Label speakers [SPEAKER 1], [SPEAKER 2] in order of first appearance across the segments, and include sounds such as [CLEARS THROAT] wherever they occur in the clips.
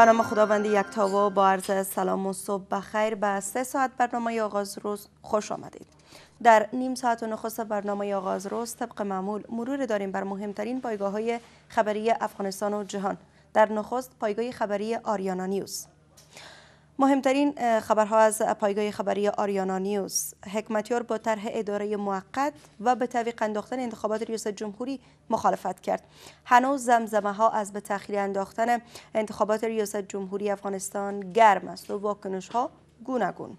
[SPEAKER 1] برنامه نام یک یکتا و با عرض سلام و صبح بخیر به سه ساعت برنامه آغاز روز خوش آمدید در نیم ساعت و نخست برنامه آغاز روز طبق معمول مرور داریم بر مهمترین پایگاه های خبری افغانستان و جهان در نخست پایگاه خبری آریانا نیوز مهمترین خبرها از پایگاه خبری آریانا نیوز حکمتیار با طرح اداره موقت و به تعویق انداختن انتخابات ریاست جمهوری مخالفت کرد هنوز زمزمه ها از به تاخیر انداختن انتخابات ریاست جمهوری افغانستان گرم است و واکنش ها گوناگون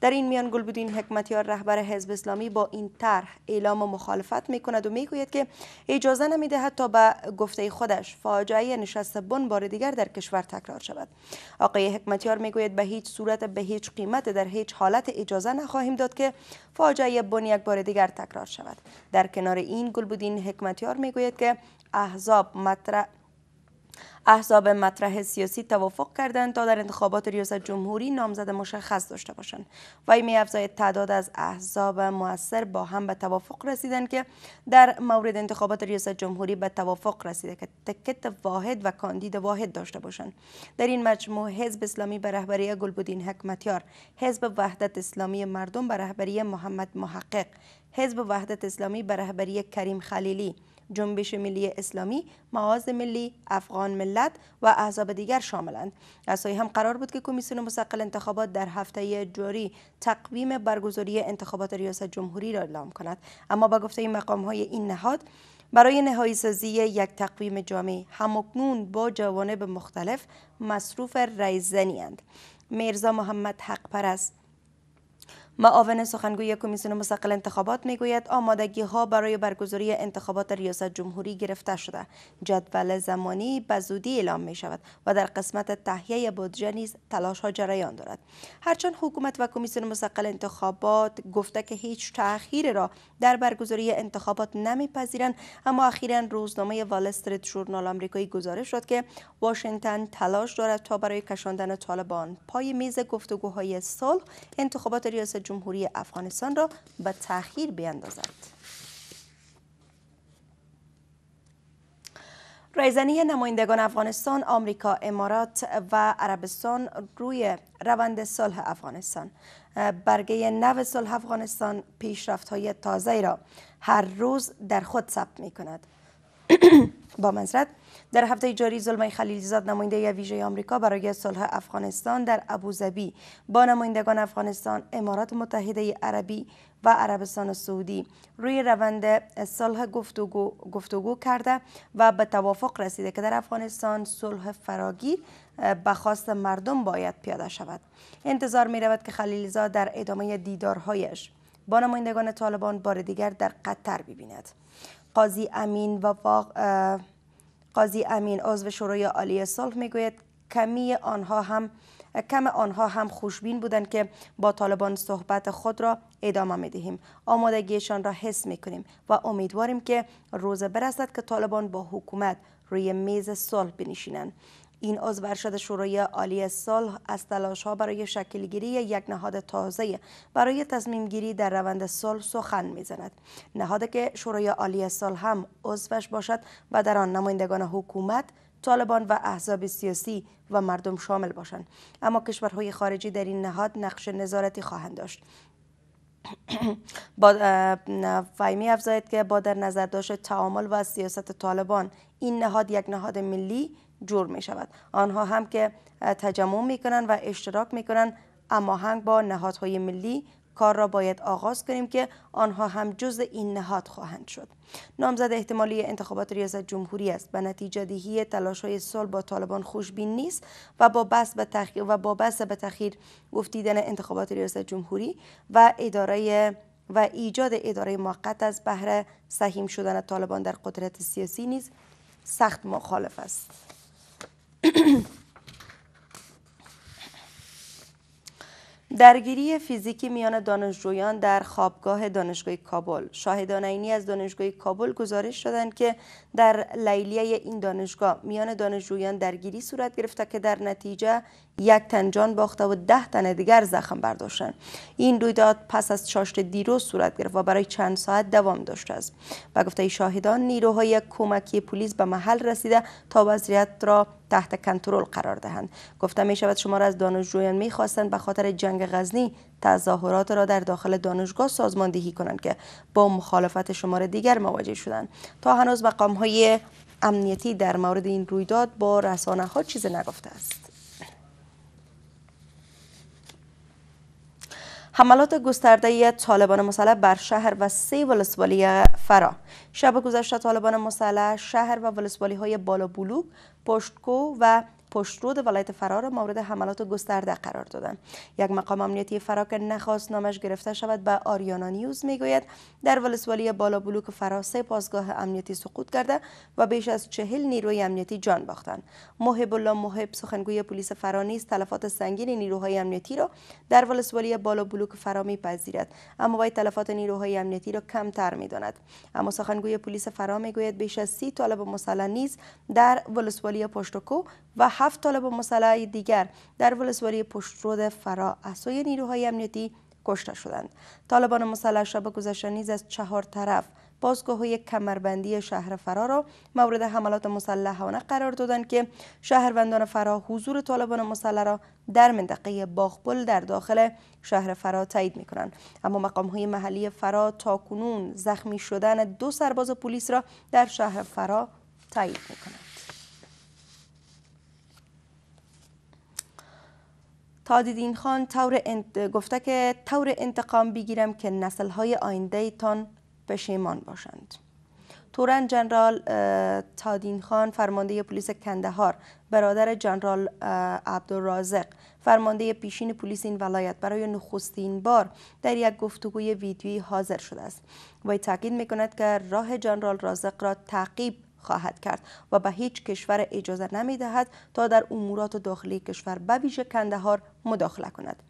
[SPEAKER 1] در این میان بودین حکمتیار رهبر حزب اسلامی با این طرح اعلام و مخالفت می کند و میگوید که اجازه دهد تا به گفته خودش فاجعه نشست بن بار دیگر در کشور تکرار شود آقای حکمتیار میگوید به هیچ صورت به هیچ قیمت در هیچ حالت اجازه نخواهیم داد که فاجعه بن یک بار دیگر تکرار شود در کنار این گلبودین حکمتیار میگوید که احزاب مطرح احزاب مطرح سیاسی توافق کردند تا در انتخابات ریاست جمهوری نامزد مشخص داشته باشند و این میافزاید تعداد از احزاب موثر با هم به توافق رسیدند که در مورد انتخابات ریاست جمهوری به توافق رسیده که تکت واحد و کاندید واحد داشته باشند در این مجموع حزب اسلامی به رهبری گلبودین حکمتیار حزب وحدت اسلامی مردم به رهبری محمد محقق حزب وحدت اسلامی به رهبری کریم خلیلی جنبش ملی اسلامی، معاذ ملی، افغان ملت و احزاب دیگر شاملند. اسای هم قرار بود که کمیسیون مستقل انتخابات در هفته جاری تقویم برگزاری انتخابات ریاست جمهوری را اعلام کند. اما با گفته مقام های این نهاد برای نهایی سازی یک تقویم جامع همکنون با جوانب مختلف مصروف رئیزنی اند. میرزا محمد حق پرست معاون سخنگوی کمیسیون مستقل انتخابات میگوید آمادگی ها برای برگزاری انتخابات ریاست جمهوری گرفته شده جدول زمانی به زودی اعلام می شود و در قسمت تهیه بودجه نیز تلاش ها جریان دارد هرچند حکومت و کمیسیون مستقل انتخابات گفته که هیچ تأخیر را در برگزاری انتخابات نمیپذیرند اما اخیرا روزنامه وال استریت ژورنال آمریکایی گزارش داد که واشنگتن تلاش دارد تا برای کشاندن طالبان پای میز گفتگوهای صلح انتخابات ریاست جمهوری افغانستان را به تأخیر بیندازد. رایزنی نمایندگان افغانستان، آمریکا، امارات و عربستان روی روند صلح افغانستان برگه نو صلح افغانستان پیشرفت های تازه را هر روز در خود ثبت می کند. [CLEARS THROAT] با منظرت در هفته جاری زلمه خلیلزاد نماینده ویژه آمریکا برای صلح افغانستان در ابوظبی با نمایندگان افغانستان امارات متحده عربی و عربستان سعودی روی روند صلح گفتگو, گفتگو کرده و به توافق رسیده که در افغانستان صلح فراگیر به خواست مردم باید پیاده شود انتظار می رود که خلیلزاد در ادامه دیدارهایش با نمایندگان طالبان بار دیگر در قطر ببیند قاضی امین و قاضی امین عضو شورای عالی صلح میگوید کمی آنها هم کم آنها هم خوشبین بودند که با طالبان صحبت خود را ادامه می دهیم آمادگیشان را حس می کنیم و امیدواریم که روز برسد که طالبان با حکومت روی میز صلح بنشینند این عضو ارشد شورای عالی صلح از تلاش ها برای شکلگیری یک نهاد تازه برای تصمیم گیری در روند صلح سخن میزند نهاد که شورای عالی صلح هم عضوش باشد و در آن نمایندگان حکومت طالبان و احزاب سیاسی و مردم شامل باشند اما کشورهای خارجی در این نهاد نقش نظارتی خواهند داشت [CLEARS THROAT] با فهمی افزاید که با در نظر داشت تعامل و سیاست طالبان این نهاد یک نهاد ملی جور می شود آنها هم که تجمع می کنند و اشتراک می کنند اما هنگ با نهادهای ملی کار را باید آغاز کنیم که آنها هم جز این نهاد خواهند شد نامزد احتمالی انتخابات ریاست جمهوری است به نتیجه دهی تلاش های سال با طالبان خوشبین نیست و با بس به تخیر و با بس به تخیر گفتیدن انتخابات ریاست جمهوری و اداره و ایجاد اداره موقت از بهره سهم شدن طالبان در قدرت سیاسی نیز سخت مخالف است درگیری فیزیکی میان دانشجویان در خوابگاه دانشگاه کابل شاهدان عینی از دانشگاه کابل گزارش دادند که در لیلیه این دانشگاه میان دانشجویان درگیری صورت گرفته که در نتیجه یک تن جان باخته و ده تن دیگر زخم برداشتند این رویداد پس از چاشت دیروز صورت گرفت و برای چند ساعت دوام داشته است با گفته شاهدان نیروهای کمکی پلیس به محل رسیده تا وضعیت را تحت کنترل قرار دهند گفته می شود شما را از دانشجویان می خواستند به خاطر جنگ غزنی تظاهرات را در داخل دانشگاه سازماندهی کنند که با مخالفت شماره دیگر مواجه شدند تا هنوز مقام های امنیتی در مورد این رویداد با رسانه ها چیز نگفته است حملات گسترده طالبان مسلح بر شهر و سه ولسوالی فرا شب گذشته طالبان مسلح شهر و ولسوالی های بالا بلوک پشتکو و پشترود ولایت فرار مورد حملات گسترده قرار دادند یک مقام امنیتی فرا که نخواست نامش گرفته شود به آریانا نیوز میگوید در ولسوالی بالا بلوک فرا سه پاسگاه امنیتی سقوط کرده و بیش از چهل نیروی امنیتی جان باختند محب الله محب سخنگوی پلیس فرا نیز تلفات سنگین نیروهای امنیتی را در ولسوالی بالا بلوک فرا میپذیرد اما وی تلفات نیروهای امنیتی را کمتر میداند اما سخنگوی پلیس فرا میگوید بیش از سی طالب مسلح نیز در ولسوالی پشتکو و هفت طالب مسلح دیگر در ولسوالی پشترود فرا از نیروهای امنیتی کشته شدند طالبان مسلح شب گذشته نیز از چهار طرف بازگاه کمربندی شهر فرا را مورد حملات مسلحانه قرار دادند که شهروندان فرا حضور طالبان مسلح را در منطقه باغپل در داخل شهر فرا تایید می کنند اما مقام های محلی فرا تا کنون زخمی شدن دو سرباز پلیس را در شهر فرا تایید می کنند تادیدین خان طور انت... گفته که طور انتقام بگیرم که نسل های آینده تان پشیمان باشند تورن جنرال تادین خان فرمانده پلیس کندهار برادر جنرال عبدالرازق فرمانده پیشین پلیس این ولایت برای نخستین بار در یک گفتگوی ویدیویی حاضر شده است وی تاکید میکند که راه جنرال رازق را تعقیب خواهد کرد و به هیچ کشور اجازه نمی دهد تا در امورات داخلی کشور به ویژه کندهار مداخله کند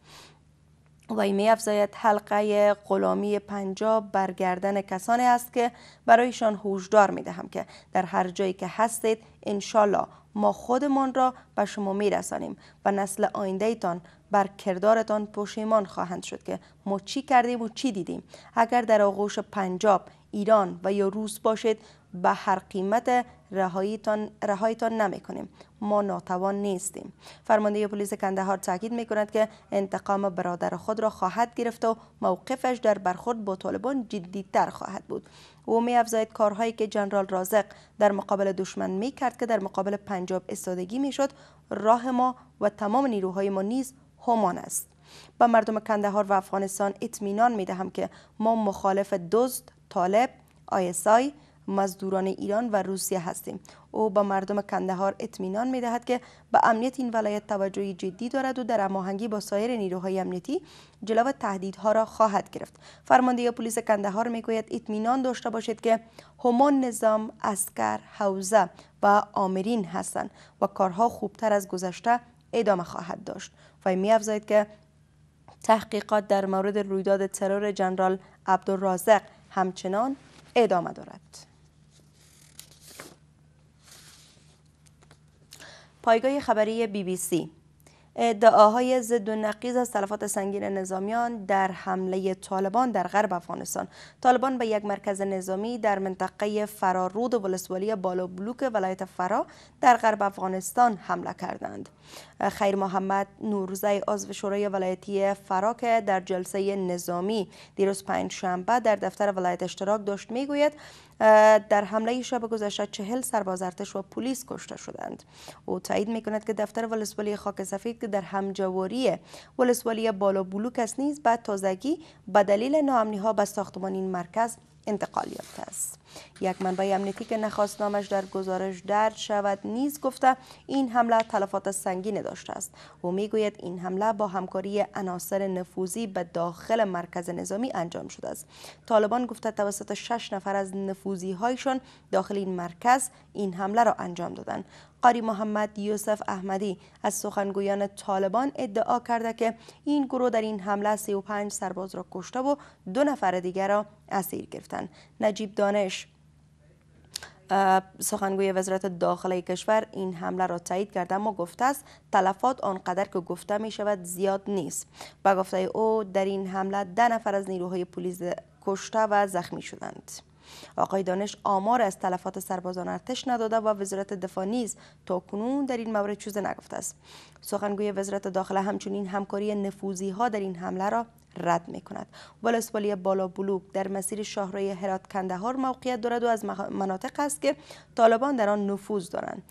[SPEAKER 1] وی می افزاید حلقه غلامی پنجاب برگردن کسانی است که برایشان هوشدار می دهم که در هر جایی که هستید انشالله ما خودمان را به شما می رسانیم و نسل آینده ایتان بر کردارتان پشیمان خواهند شد که ما چی کردیم و چی دیدیم اگر در آغوش پنجاب ایران و یا روس باشید به هر قیمت رهایتان رهایتان نمیکنیم ما ناتوان نیستیم فرمانده پلیس کندهار تاکید می کند که انتقام برادر خود را خواهد گرفت و موقفش در برخورد با طالبان تر خواهد بود او می افزاید کارهایی که جنرال رازق در مقابل دشمن می کرد که در مقابل پنجاب استادگی می شد راه ما و تمام نیروهای ما نیز همان است به مردم کندهار و افغانستان اطمینان می دهم که ما مخالف دزد طالب آیسای مزدوران ایران و روسیه هستیم او به مردم کندهار اطمینان می که به امنیت این ولایت توجهی جدی دارد و در هماهنگی با سایر نیروهای امنیتی جلو تهدیدها را خواهد گرفت فرمانده پلیس کندهار می گوید اطمینان داشته باشید که همان نظام اسکر حوزه و آمرین هستند و کارها خوبتر از گذشته ادامه خواهد داشت و می افزاید که تحقیقات در مورد رویداد ترور جنرال عبدالرازق همچنان ادامه دارد پایگاه خبری بی بی سی ادعاهای ضد و نقیز از تلفات سنگین نظامیان در حمله طالبان در غرب افغانستان طالبان به یک مرکز نظامی در منطقه فرارود ولسوالی بالا بلوک ولایت فرا در غرب افغانستان حمله کردند خیر محمد نوروزه عضو شورای ولایتی فرا که در جلسه نظامی دیروز پنج شنبه در دفتر ولایت اشتراک داشت میگوید در حمله شب گذشته چهل سرباز ارتش و پلیس کشته شدند او تایید میکند که دفتر ولسوالی خاک سفید که در همجواری ولسوالی بالا بلوک است نیز بعد تازگی به دلیل ناامنی ها به ساختمان این مرکز انتقال یافته است یک منبع امنیتی که نامش در گزارش درد شود نیز گفته این حمله تلفات سنگین داشته است و میگوید این حمله با همکاری عناصر نفوذی به داخل مرکز نظامی انجام شده است طالبان گفته توسط شش نفر از نفوزی هایشان داخل این مرکز این حمله را انجام دادند قاری محمد یوسف احمدی از سخنگویان طالبان ادعا کرده که این گروه در این حمله 35 سرباز را کشته و دو نفر دیگر را اسیر گرفتند نجیب دانش سخنگوی وزارت داخلی کشور این حمله را تایید کرده اما گفته است تلفات آنقدر که گفته می شود زیاد نیست با گفته او در این حمله ده نفر از نیروهای پلیس کشته و زخمی شدند آقای دانش آمار از تلفات سربازان ارتش نداده و وزارت دفاع نیز تاکنون در این مورد چیز نگفته است سخنگوی وزارت داخله همچنین همکاری نفوذی ها در این حمله را رد می کند ولسوالی بالا بلوک در مسیر شهرهای هرات کندهار موقعیت دارد و از مناطق است که طالبان در آن نفوذ دارند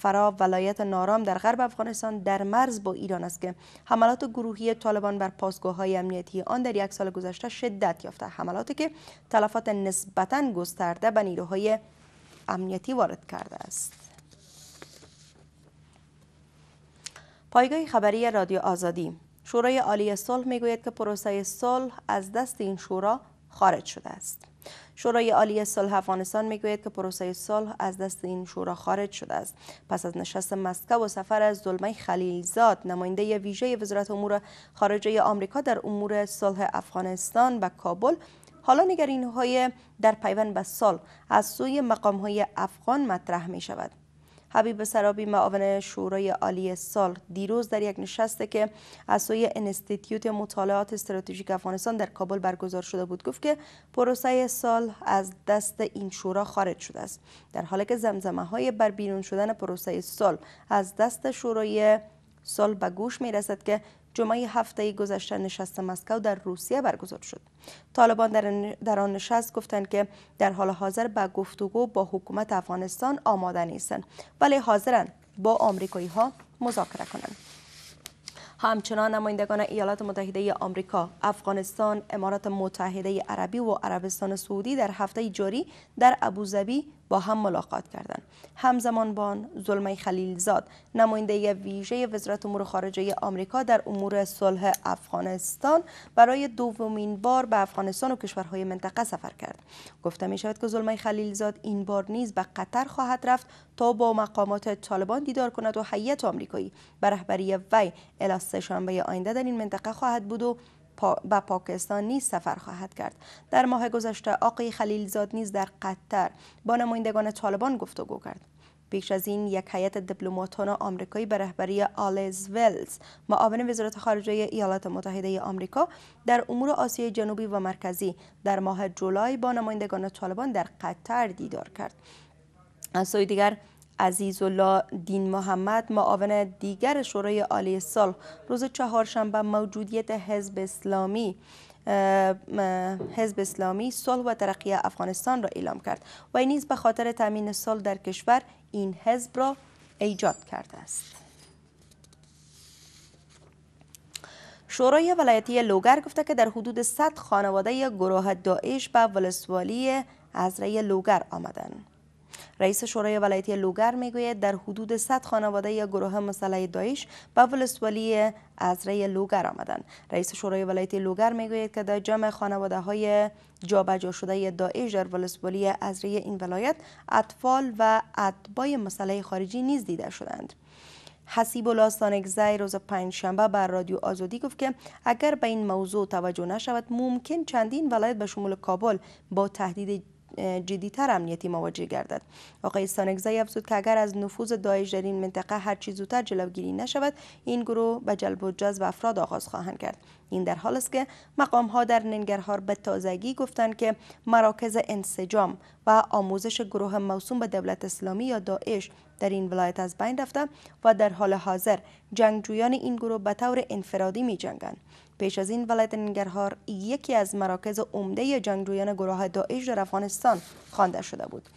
[SPEAKER 1] فرا ولایت نارام در غرب افغانستان در مرز با ایران است که حملات گروهی طالبان بر های امنیتی آن در یک سال گذشته شدت یافته حملاتی که تلفات نسبتا گسترده به نیروهای امنیتی وارد کرده است پایگاه خبری رادیو آزادی شورای عالی صلح میگوید که پروسه صلح از دست این شورا خارج شده است شورای عالی صلح افغانستان میگوید که پروسه صلح از دست این شورا خارج شده است پس از نشست مسکو و سفر از دلمه خلیلزاد نماینده ویژه وزارت امور خارجه آمریکا در امور صلح افغانستان و کابل حالا نگرین های در پیوند به سال از سوی مقام های افغان مطرح می شود حبیب سرابی معاون شورای عالی سال دیروز در یک نشسته که از سوی انستیتیوت مطالعات استراتژیک افغانستان در کابل برگزار شده بود گفت که پروسه سال از دست این شورا خارج شده است در حالی که زمزمه های بر بیرون شدن پروسه سال از دست شورای سال به گوش می رسد که جمعه هفته گذشته نشست مسکو در روسیه برگزار شد طالبان در, آن نشست گفتند که در حال حاضر به گفتگو با حکومت افغانستان آماده نیستند ولی حاضرند با آمریکایی ها مذاکره کنند همچنان نمایندگان ایالات متحده ای آمریکا، افغانستان، امارات متحده عربی و عربستان سعودی در هفته جاری در ابوظبی با هم ملاقات کردند همزمان با آن زلمه خلیلزاد نماینده ویژه وزارت امور خارجه آمریکا در امور صلح افغانستان برای دومین بار به افغانستان و کشورهای منطقه سفر کرد گفته می شود که زلمه خلیلزاد این بار نیز به قطر خواهد رفت تا با مقامات طالبان دیدار کند و هیئت آمریکایی به رهبری وی الی سهشنبه آینده در این منطقه خواهد بود و به پاکستان نیز سفر خواهد کرد در ماه گذشته آقای خلیلزاد نیز در قطر با نمایندگان طالبان گفتگو کرد پیش از این یک هیئت دیپلماتان آمریکایی به رهبری آلز ولز معاون وزارت خارجه ایالات متحده ای آمریکا در امور آسیای جنوبی و مرکزی در ماه جولای با نمایندگان طالبان در قطر دیدار کرد از سوی دیگر عزیز الله دین محمد معاون دیگر شورای عالی صلح روز چهارشنبه موجودیت حزب اسلامی حزب اسلامی صلح و ترقی افغانستان را اعلام کرد و نیز به خاطر تامین صلح در کشور این حزب را ایجاد کرده است شورای ولایتی لوگر گفته که در حدود 100 خانواده گروه داعش به ولسوالی عزره لوگر آمدند رئیس شورای ولایتی لوگر میگوید در حدود 100 خانواده یا گروه مسلح دایش به ولسوالی ازره لوگر آمدند رئیس شورای ولایتی لوگر میگوید که در جمع خانواده های جابجا شده دایش در ولسوالی ازره این ولایت اطفال و اطبای مسلح خارجی نیز دیده شدند حسیب الله سانگزی روز پنجشنبه بر رادیو آزادی گفت که اگر به این موضوع توجه نشود ممکن چندین ولایت به شمول کابل با تهدید جدیتر امنیتی مواجه گردد آقای سانگزی افزود که اگر از نفوذ داعش در این منطقه هر چیز زودتر جلوگیری نشود این گروه به جلب و جذب افراد آغاز خواهند کرد این در حال است که مقام ها در ننگرهار به تازگی گفتند که مراکز انسجام و آموزش گروه موسوم به دولت اسلامی یا داعش در این ولایت از بین رفته و در حال حاضر جنگجویان این گروه به طور انفرادی می جنگند پیش از این ولایت ننگرهار یکی از مراکز عمده جنگجویان گروه داعش در افغانستان خوانده شده بود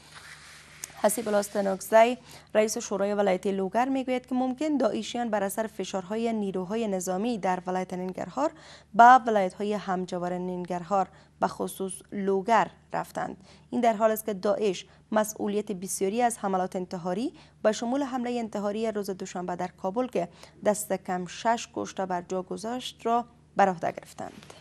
[SPEAKER 1] حسیب الاستناکزی رئیس شورای ولایتی لوگر میگوید که ممکن داعشیان بر اثر فشارهای نیروهای نظامی در ولایت ننگرهار به ولایت‌های همجوار ننگرهار به خصوص لوگر رفتند این در حال است که داعش مسئولیت بسیاری از حملات انتحاری به شمول حمله انتحاری روز دوشنبه در کابل که دست کم شش کشته بر جا گذاشت را به عهده گرفتند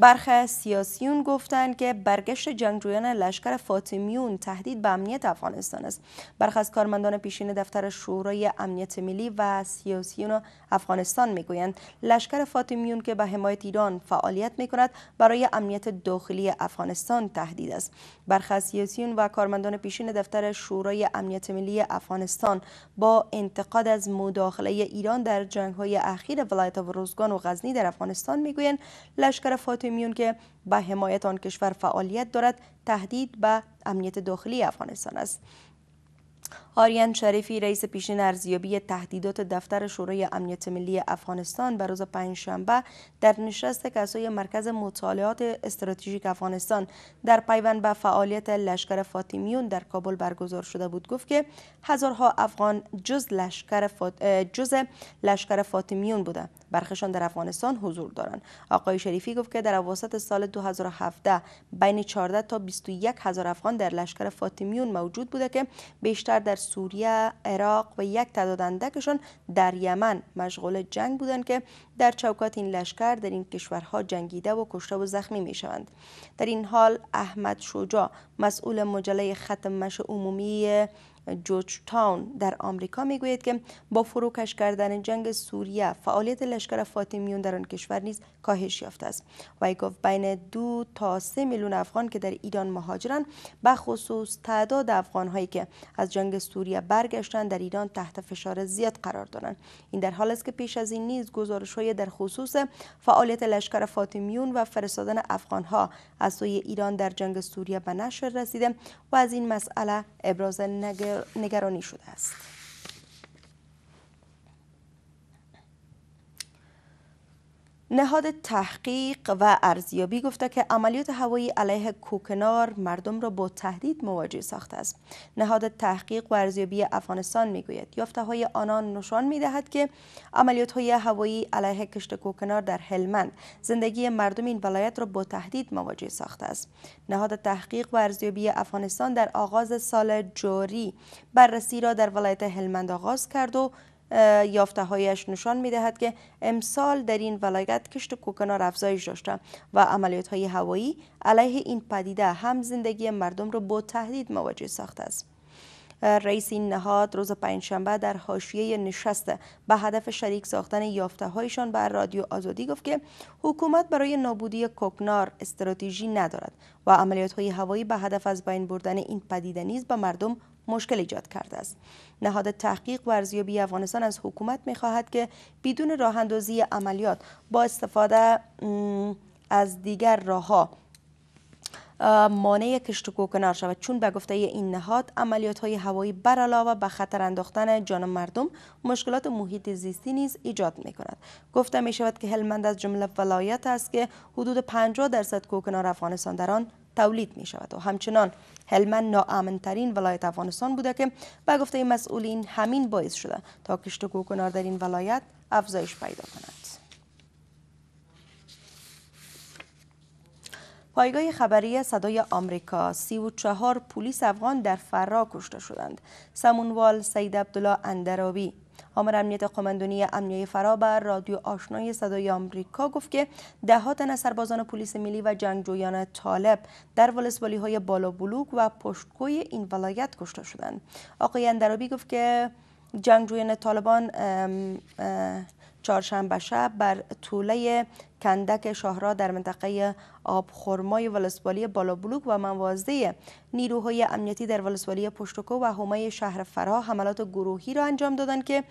[SPEAKER 1] برخی سیاسیون گفتند که برگشت جنگجویان لشکر فاطمیون تهدید به امنیت افغانستان است برخی از کارمندان پیشین دفتر شورای امنیت ملی و سیاسیون افغانستان میگویند لشکر فاطمیون که به حمایت ایران فعالیت میکند برای امنیت داخلی افغانستان تهدید است برخی از و کارمندان پیشین دفتر شورای امنیت ملی افغانستان با انتقاد از مداخله ایران در جنگ اخیر ولایت روزگان و غزنی در افغانستان میگویند لشکر فاطمیون میون که به حمایت آن کشور فعالیت دارد تهدید به امنیت داخلی افغانستان است آریان شریفی رئیس پیشین ارزیابی تهدیدات دفتر شورای امنیت ملی افغانستان به روز پنجشنبه در نشست کسای مرکز مطالعات استراتژیک افغانستان در پیوند به فعالیت لشکر فاطمیون در کابل برگزار شده بود گفت که هزارها افغان جز لشکر فات... جز لشکر فاطمیون بودند برخشان در افغانستان حضور دارند آقای شریفی گفت که در اواسط سال 2017 بین 14 تا 21 هزار افغان در لشکر فاطمیون موجود بوده که بیشتر در سوریه، عراق و یک تعداد اندکشان در یمن مشغول جنگ بودند که در چوکات این لشکر در این کشورها جنگیده و کشته و زخمی می شوند. در این حال احمد شجاع مسئول مجله ختم مش عمومی جورج تاون در آمریکا میگوید که با فروکش کردن جنگ سوریه فعالیت لشکر فاطمیون در آن کشور نیز کاهش یافته است وی گفت بین دو تا سه میلیون افغان که در ایران مهاجرند به خصوص تعداد افغان هایی که از جنگ سوریه برگشتن در ایران تحت فشار زیاد قرار دارند این در حال است که پیش از این نیز گزارش های در خصوص فعالیت لشکر فاطمیون و فرستادن ها از سوی ایران در جنگ سوریه به نشر رسیده و از این مسئله ابراز نگر نگرانی شده است نهاد تحقیق و ارزیابی گفته که عملیات هوایی علیه کوکنار مردم را با تهدید مواجه ساخته است نهاد تحقیق و ارزیابی افغانستان میگوید یافته های آنان نشان دهد که عملیات های هوایی علیه کشت کوکنار در هلمند زندگی مردم این ولایت را با تهدید مواجه ساخته است نهاد تحقیق و ارزیابی افغانستان در آغاز سال جاری بررسی را در ولایت هلمند آغاز کرد و یافته هایش نشان می دهد که امسال در این ولایت کشت کوکنار افزایش داشته و عملیات های هوایی علیه این پدیده هم زندگی مردم را با تهدید مواجه ساخته است رئیس این نهاد روز پنجشنبه در حاشیه نشست به هدف شریک ساختن یافته هایشان بر رادیو آزادی گفت که حکومت برای نابودی کوکنار استراتژی ندارد و عملیات های هوایی به هدف از بین بردن این پدیده نیز به مردم مشکل ایجاد کرده است نهاد تحقیق و ارزیابی افغانستان از حکومت میخواهد که بدون راه اندازی عملیات با استفاده از دیگر راهها مانع کشت و کوکنار شود چون به گفته این نهاد عملیات های هوایی بر و به خطر انداختن جان مردم مشکلات محیط زیستی نیز ایجاد می کند گفته می شود که هلمند از جمله ولایت است که حدود 50 درصد کوکنار افغانستان در آن تولید می شود و همچنان هلمند ناامنترین ولایت افغانستان بوده که به گفته مسئولین همین باعث شده تا کشت و کوکنار در این ولایت افزایش پیدا کند پایگاه خبری صدای آمریکا سی و چهار پلیس افغان در فرا کشته شدند سمونوال سید عبدالله اندراوی آمر امنیت قماندونی امنیه فرا بر رادیو آشنای صدای آمریکا گفت که ده تن از سربازان پلیس ملی و جنگجویان طالب در ولسوالی های بالا بلوک و پشتگوی این ولایت کشته شدند آقای اندرابی گفت که جنگجویان طالبان چهارشنبه شب بر طوله کندک شاهرا در منطقه آبخورمای ولسوالی بالابلوک و منوازده نیروهای امنیتی در ولسوالی پشتکو و همه شهر فرا حملات گروهی را انجام دادند که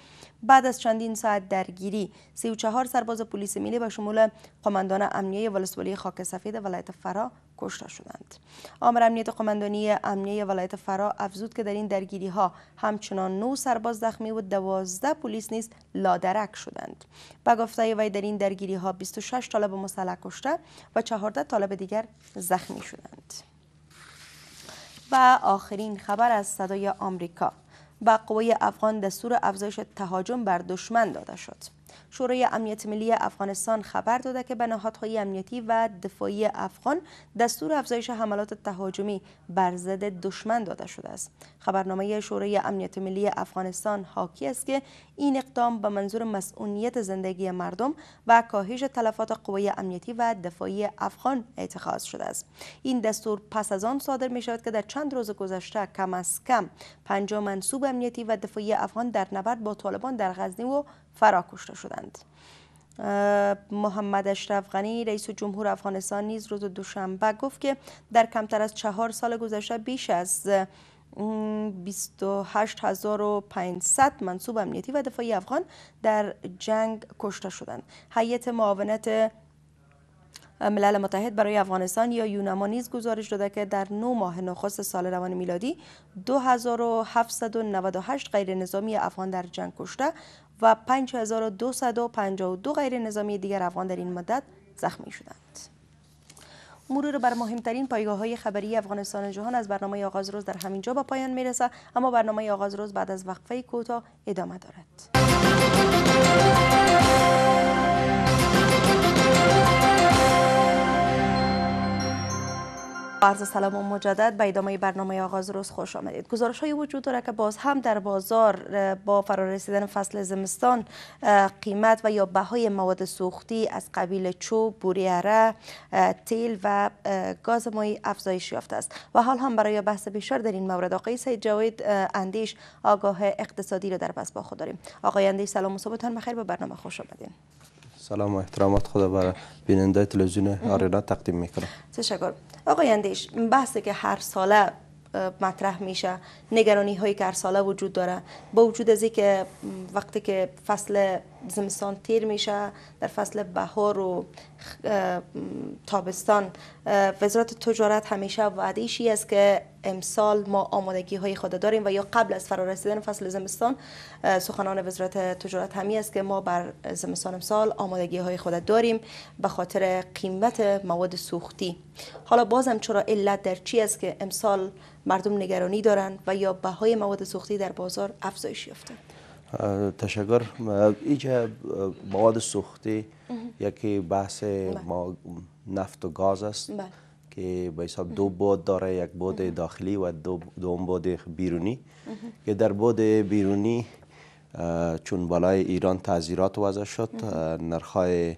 [SPEAKER 1] بعد از چندین ساعت درگیری 34 سرباز پلیس ملی به شمول قماندان امنیه ولسوالی خاک سفید ولایت فرا کشته شدند آمر امنیت قماندانی امنیه ولایت فرا افزود که در این درگیری ها همچنان نو سرباز زخمی و دوازده پلیس نیز لادرک شدند به گفته وی در این درگیری ها 26 طالب مسلح کشته و 14 طالب دیگر زخمی شدند و آخرین خبر از صدای آمریکا به قوای افغان دستور افزایش تهاجم بر دشمن داده شد شورای امنیت ملی افغانستان خبر داده که به نهادهای امنیتی و دفاعی افغان دستور افزایش حملات تهاجمی بر ضد دشمن داده شده است خبرنامه شورای امنیت ملی افغانستان حاکی است که این اقدام به منظور مسئولیت زندگی مردم و کاهش تلفات قوای امنیتی و دفاعی افغان اتخاذ شده است این دستور پس از آن صادر می شود که در چند روز گذشته کم از کم پنجاه منصوب امنیتی و دفاعی افغان در نبرد با طالبان در غزنی و کشته شدند محمد اشرف غنی رئیس جمهور افغانستان نیز روز دوشنبه گفت که در کمتر از چهار سال گذشته بیش از 28500 منصوب امنیتی و دفاعی افغان در جنگ کشته شدند هیئت معاونت ملل متحد برای افغانستان یا یونما نیز گزارش داده که در نو ماه نخست سال روان میلادی 2798 غیر نظامی افغان در جنگ کشته و 5252 غیر نظامی دیگر افغان در این مدت زخمی شدند. مرور بر مهمترین پایگاه های خبری افغانستان جهان از برنامه آغاز روز در همین جا به پایان میرسه اما برنامه آغاز روز بعد از وقفه کوتاه ادامه دارد. عرض سلام و مجدد به ادامه برنامه آغاز روز خوش آمدید گزارش های وجود داره که باز هم در بازار با فرارسیدن فصل زمستان قیمت و یا بهای مواد سوختی از قبیل چوب، بوریاره، تیل و گاز مای افزایش یافته است و حال هم برای بحث بیشتر در این مورد آقای سید جاوید اندیش آگاه اقتصادی را در پس با خود داریم آقای اندیش سلام و صبحتان بخیر به برنامه خوش آمدید
[SPEAKER 2] سلام و احترامات خدا برای بیننده تلویزیون آرینا تقدیم میکنم
[SPEAKER 1] تشکر آقای اندیش بحثی که هر ساله مطرح میشه نگرانی هایی که هر ساله وجود داره با وجود از که وقتی که فصل زمستان تیر میشه در فصل بهار و تابستان وزارت تجارت همیشه وعدیشی است که امسال ما آمادگی های خود داریم و یا قبل از فرا رسیدن فصل زمستان سخنان وزارت تجارت همی است که ما بر زمستان امسال آمادگی های خود داریم به خاطر قیمت مواد سوختی حالا بازم چرا علت در چی است که امسال مردم نگرانی دارند و یا بهای مواد سوختی در بازار افزایش یافته
[SPEAKER 2] تشکر اینجا مواد سوختی یکی بحث بله. ما نفت و گاز است بله. که به حساب دو بود داره یک بود داخلی و دو دوم بود بیرونی که در بود بیرونی چون بالای ایران تعذیرات وضع شد نرخای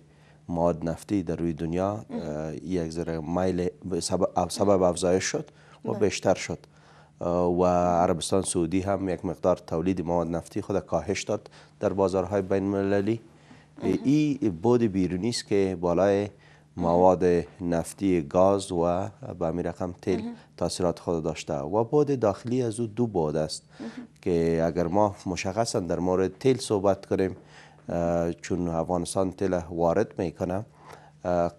[SPEAKER 2] مواد نفتی در روی دنیا یک ذره میل سبب افزایش شد و بله. بیشتر شد و عربستان سعودی هم یک مقدار تولید مواد نفتی خود کاهش داد در بازارهای بین المللی این بود بیرونی است که بالای مواد نفتی گاز و به می تیل تاثیرات خود داشته و بود داخلی از او دو بود است که اگر ما مشخصا در مورد تیل صحبت کنیم چون افغانستان تیل وارد میکنه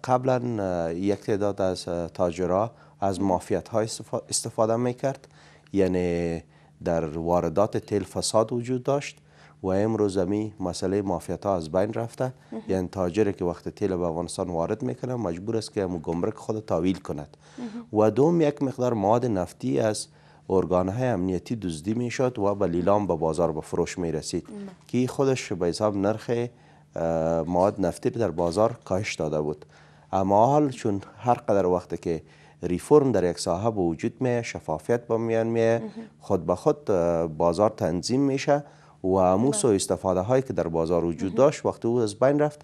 [SPEAKER 2] قبلا یک تعداد از تاجرها از مافیت ها استفاده میکرد یعنی در واردات تیل فساد وجود داشت و امروز می مسئله مافیاتا ها از بین رفته یعنی تاجر که وقت تیل به افغانستان وارد میکنه مجبور است که گمرک خود تاویل کند و دوم یک مقدار مواد نفتی از های امنیتی دزدی میشد و به لیلام به بازار به فروش می رسید بله. که خودش به حساب نرخ مواد نفتی در بازار کاهش داده بود اما حال چون هر قدر وقت که ریفرم در یک ساحه به وجود میه شفافیت به میان میه خود به خود بازار تنظیم میشه و اموس بله. و استفاده هایی که در بازار وجود داشت وقتی او از بین رفت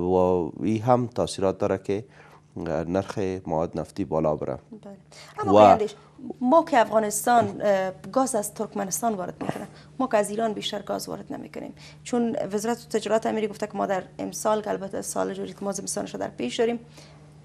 [SPEAKER 2] و این هم تاثیرات داره که نرخ مواد نفتی بالا بره
[SPEAKER 1] بله. اما ما که افغانستان گاز از ترکمنستان وارد میکنه ما که از ایران بیشتر گاز وارد نمیکنیم چون وزارت تجارت امری گفته که ما در امسال البته سال جوری ما زمستانش در پیش داریم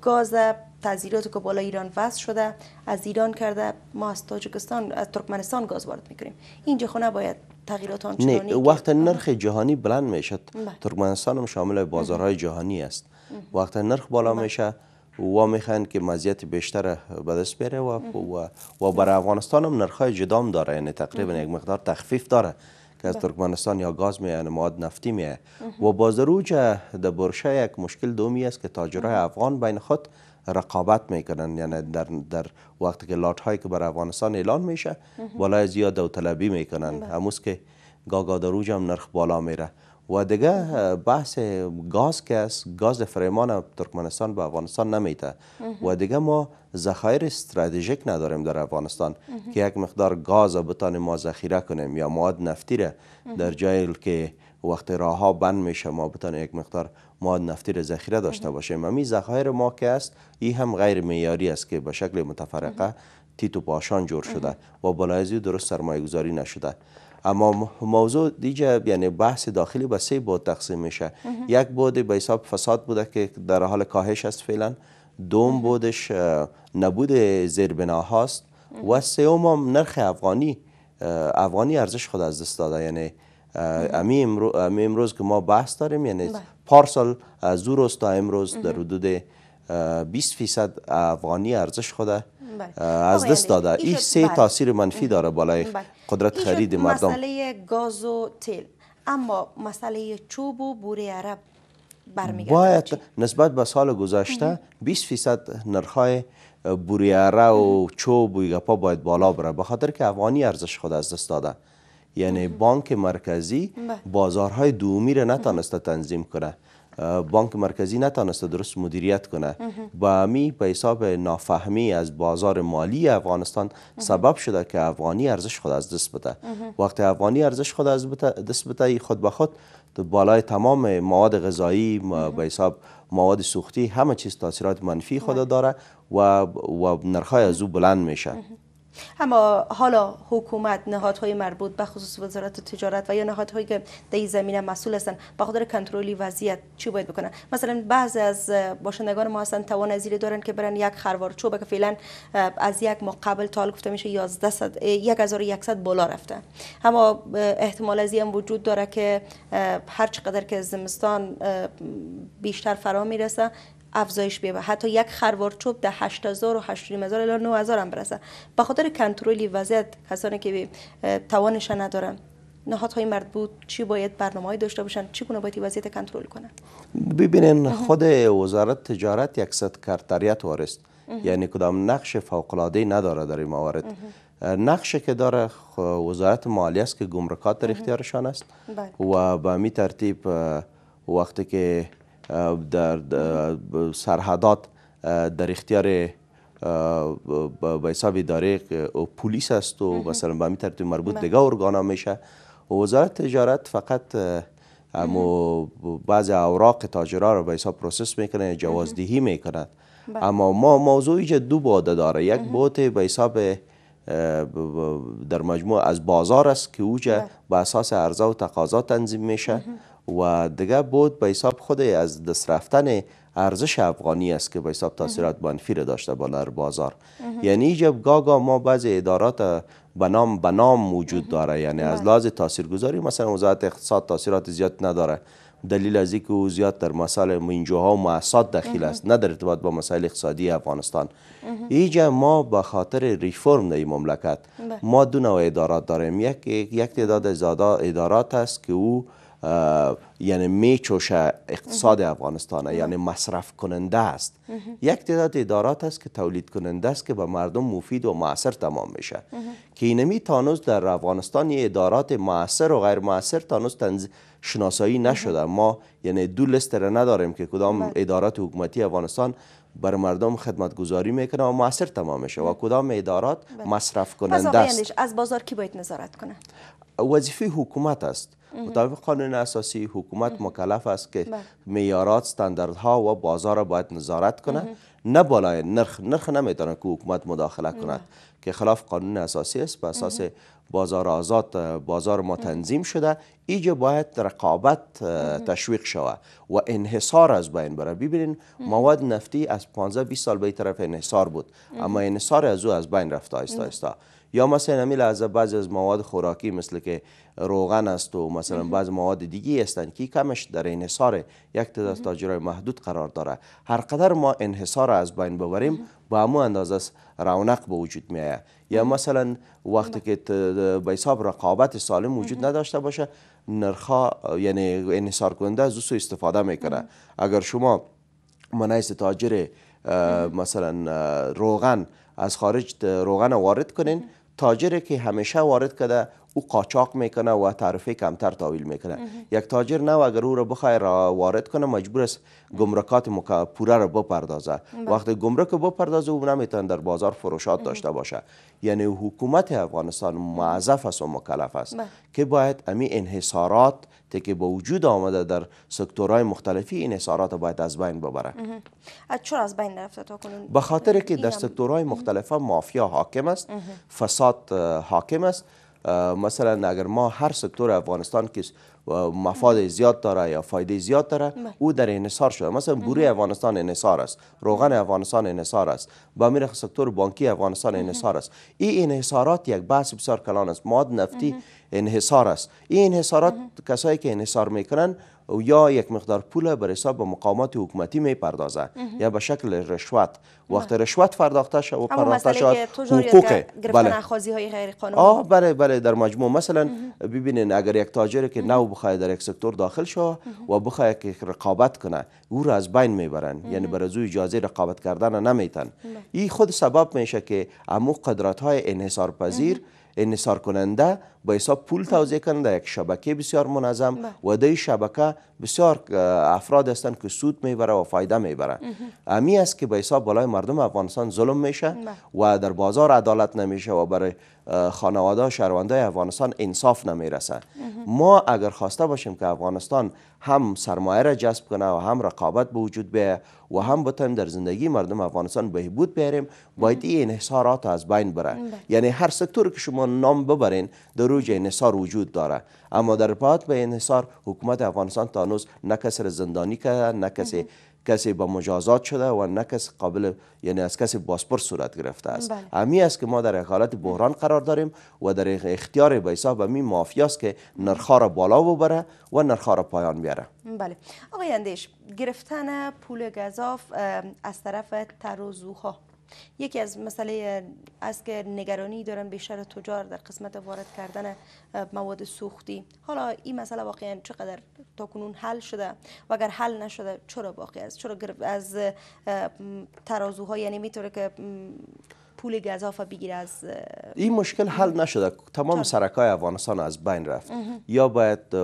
[SPEAKER 1] گاز تزیرات که بالا ایران وضع شده از ایران کرده ما از تاجکستان از ترکمنستان گاز وارد میکنیم اینجا خونه باید تغییرات آنچنانی نه وقت
[SPEAKER 2] نرخ جهانی بلند میشد بله. ترکمنستان هم شامل بازارهای بله. جهانی است وقت نرخ بالا بله. میشه و میخوان که مزیت بیشتر به دست بیاره و و, و برای افغانستان هم نرخ های جدام داره یعنی تقریبا یک مقدار تخفیف داره که از ترکمنستان یا گاز می یعنی مواد نفتی میه و باز در برشه یک مشکل دومی است که تاجرای افغان بین خود رقابت میکنن یعنی در, در وقتی که لات هایی که بر افغانستان اعلان میشه بالای زیاد طلبی میکنن بله. هموز که گاگا دروج هم نرخ بالا میره و دیگه بحث گاز که است گاز فریمان ترکمنستان به افغانستان نمیته و دیگه ما ذخایر استراتژیک نداریم در افغانستان که یک مقدار گاز را بتانیم ما ذخیره کنیم یا مواد نفتی را در جایی که وقتی راه ها بند میشه ما بتانیم یک مقدار مواد نفتی را ذخیره داشته باشیم امی ذخایر ما که است این هم غیر معیاری است که به شکل متفرقه تیتو پاشان جور شده و بالای درست سرمایه گذاری نشده اما موضوع دیگه یعنی بحث داخلی به سه بود تقسیم میشه یک بود به حساب فساد بوده که در حال کاهش است فعلا دوم بودش نبود زیربناهاست و سوم هم نرخ افغانی افغانی ارزش خود از دست داده یعنی امی امروز, که ما بحث داریم یعنی بله. پارسال از روز تا امروز در حدود 20 فیصد افغانی ارزش خوده
[SPEAKER 1] بله. از دست داده این سه تاثیر بله. منفی بله. داره بالای قدرت خرید مردم مسئله گاز و تیل اما مسئله چوب و بوره عرب
[SPEAKER 2] باید نسبت به سال گذشته 20 فیصد نرخای بوریاره و چوب و گپا باید بالا بره به خاطر که افغانی ارزش خود از دست داده یعنی بانک مرکزی بازارهای دومی را نتانسته تنظیم کنه بانک مرکزی نتانسته درست مدیریت کنه و می به حساب نافهمی از بازار مالی افغانستان سبب شده که افغانی ارزش خود از دست بده وقتی افغانی ارزش خود از دست بده خود به خود بالای تمام مواد غذایی به حساب مواد سوختی همه چیز تاثیرات منفی خود داره و و نرخ های از او بلند میشه
[SPEAKER 1] اما حالا حکومت نهادهای مربوط به خصوص وزارت تجارت و یا نهادهایی که در این زمینه مسئول هستند به خاطر کنترلی وضعیت چی باید بکنن مثلا بعضی از باشندگان ما هستند، توان ازیر دارن که برن یک خروار چوب که فعلا از یک ماه قبل تا گفته میشه 1100 1100 بالا رفته اما احتمال ازی هم وجود داره که هر چقدر که زمستان بیشتر فرا میرسه افزایش بیه و حتی یک خروار چوب در 8000 و الان الی 9000 هم برسه به خاطر کنترلی وضعیت کسانی که توانش ندارن نهادهای بود چی باید برنامه داشته باشن چیکونه باید وضعیت کنترل کنن
[SPEAKER 2] ببینین خود وزارت تجارت یک کرتریت وارست یعنی کدام نقش فوق العاده نداره در این موارد نقشی که داره وزارت مالی است که گمرکات در اختیارشان است بله. و به می ترتیب وقتی که در سرحدات در اختیار به حساب اداره پلیس است و مثلا به همین ترتیب مربوط بله. دیگه ارگانا میشه و وزارت تجارت فقط اما بعض اوراق تاجرا رو به حساب پروسس میکنه جوازدهی میکنه بله. اما ما موضوع اینجا دو باده داره یک بوت به حساب در مجموع از بازار است که اوجه به اساس عرضه و تقاضا تنظیم میشه و دیگه بود به حساب خود از دست رفتن ارزش افغانی است که به حساب تاثیرات منفی داشته بالا بازار یعنی جب گاگا ما بعضی ادارات به نام به نام موجود داره یعنی از بله. لحاظ تاثیرگذاری مثلا وزارت اقتصاد تاثیرات زیاد نداره دلیل از اینکه او زیاد در مسائل منجوها و مؤسسات دخیل است نه در ارتباط با مسائل اقتصادی افغانستان اینجا ما به خاطر ریفرم در مملکت بله. ما دو نوع ادارات داریم یک یک تعداد ادارات است که او یعنی میچوشه اقتصاد افغانستان یعنی مصرف کننده است یک تعداد ادارات است که تولید کننده است که به مردم مفید و معصر تمام میشه که اینمی تانوز در افغانستان یه ادارات معصر و غیر معصر تانوز تنز... شناسایی نشده ما یعنی دو لست نداریم که کدام بله. ادارات حکومتی افغانستان بر مردم خدمت گذاری میکنه و معصر تمام میشه و بله. کدام ادارات بله. مصرف کننده است
[SPEAKER 1] از بازار کی باید نظارت کنه
[SPEAKER 2] وظیفه حکومت است مطابق قانون اساسی حکومت مکلف است که بله. معیارات استانداردها و بازار را باید نظارت کنه نه بالای نرخ نرخ نمیتونه که حکومت مداخله کند که خلاف قانون اساسی است به اساس بازار آزاد بازار ما تنظیم شده اینجا باید رقابت تشویق شود و انحصار از بین بره ببینین مواد نفتی از 15 20 سال به طرف انحصار بود اما انحصار از او از بین رفته آیستا یا مثلا همین لحظه بعضی از مواد خوراکی مثل که روغن است و مثلا بعض مواد دیگی هستند که کمش در انحصار یک تعداد تاجرای محدود قرار داره هر قدر ما انحصار از بین ببریم با همو اندازه رونق به وجود می یا مثلا وقتی که به حساب رقابت سالم وجود نداشته باشه نرخا یعنی انحصار کننده از سو استفاده میکنه اگر شما منعیس تاجر مثلا روغن از خارج روغن وارد کنین تاجره که همیشه وارد کده او قاچاق میکنه و تعرفه کمتر تاویل میکنه یک تاجر نه اگر او را بخوای را وارد کنه مجبور است گمرکات پوره را بپردازه بله. وقتی گمرک بپردازه او نمیتونه در بازار فروشات داشته باشه یعنی حکومت افغانستان معذف است و مکلف است بله. که باید امی انحصارات که با وجود آمده در سکتورهای مختلفی این باید از بین ببره
[SPEAKER 1] چرا از بین رفته تا کنون به
[SPEAKER 2] خاطر که در سکتورهای مختلف مافیا حاکم است فساد حاکم است مثلا اگر ما هر سکتور افغانستان که مفاد زیاد داره یا فایده زیاد داره بله. او در انحصار شده مثلا بوری افغانستان انحصار است روغن افغانستان انحصار است با میره سکتور بانکی افغانستان انحصار است این انحصارات یک بحث بسیار کلان است مواد نفتی انحصار است این انحصارات کسایی که انحصار میکنن او یا یک مقدار پول بر حساب مقامات حکومتی میپردازه یا به شکل رشوت وقت بله. رشوت فرداخته شد و پرداخته شد حقوق بله
[SPEAKER 1] های آه
[SPEAKER 2] بله بله در مجموع مثلا ببینین اگر یک تاجر که نو بخواید در یک سکتور داخل شد و بخواید که رقابت کنه او را از بین میبرن یعنی بر از اجازه رقابت کردن نمیتن بله. این خود سبب میشه که امو قدرت های انحصار پذیر انحصار کننده به حساب پول توضیح کنند در یک شبکه بسیار منظم بله. و در شبکه بسیار افراد هستند که سود میبره و فایده میبره امی است که به حساب بالای مردم افغانستان ظلم میشه بله. و در بازار عدالت نمیشه و برای خانواده شهرونده افغانستان انصاف نمیرسه ما اگر خواسته باشیم که افغانستان هم سرمایه را جذب کنه و هم رقابت به وجود بیه و هم بتایم در زندگی مردم افغانستان بهبود بیاریم باید این انحصارات از بین بره بله. یعنی هر سکتور که شما نام ببرین در خروج انحصار وجود داره اما در پات به انحصار حکومت افغانستان تانوس نه کسی زندانی کرده نه کسی کسی با مجازات شده و نه کس قابل یعنی از کسی پاسپورت صورت گرفته است همی بله. است که ما در حالت بحران قرار داریم و در اختیار به حساب می مافیاست که نرخا را بالا ببره و نرخا را پایان بیاره
[SPEAKER 1] بله آقای اندیش گرفتن پول گذاف از طرف ها یکی از مسئله از که نگرانی دارن بیشتر تجار در قسمت وارد کردن مواد سوختی حالا این مسئله واقعا چقدر تا کنون حل شده و اگر حل نشده چرا باقی است چرا از ترازوها یعنی میتونه که پول از این
[SPEAKER 2] مشکل حل نشده تمام سرکای افغانستان از بین رفت یا باید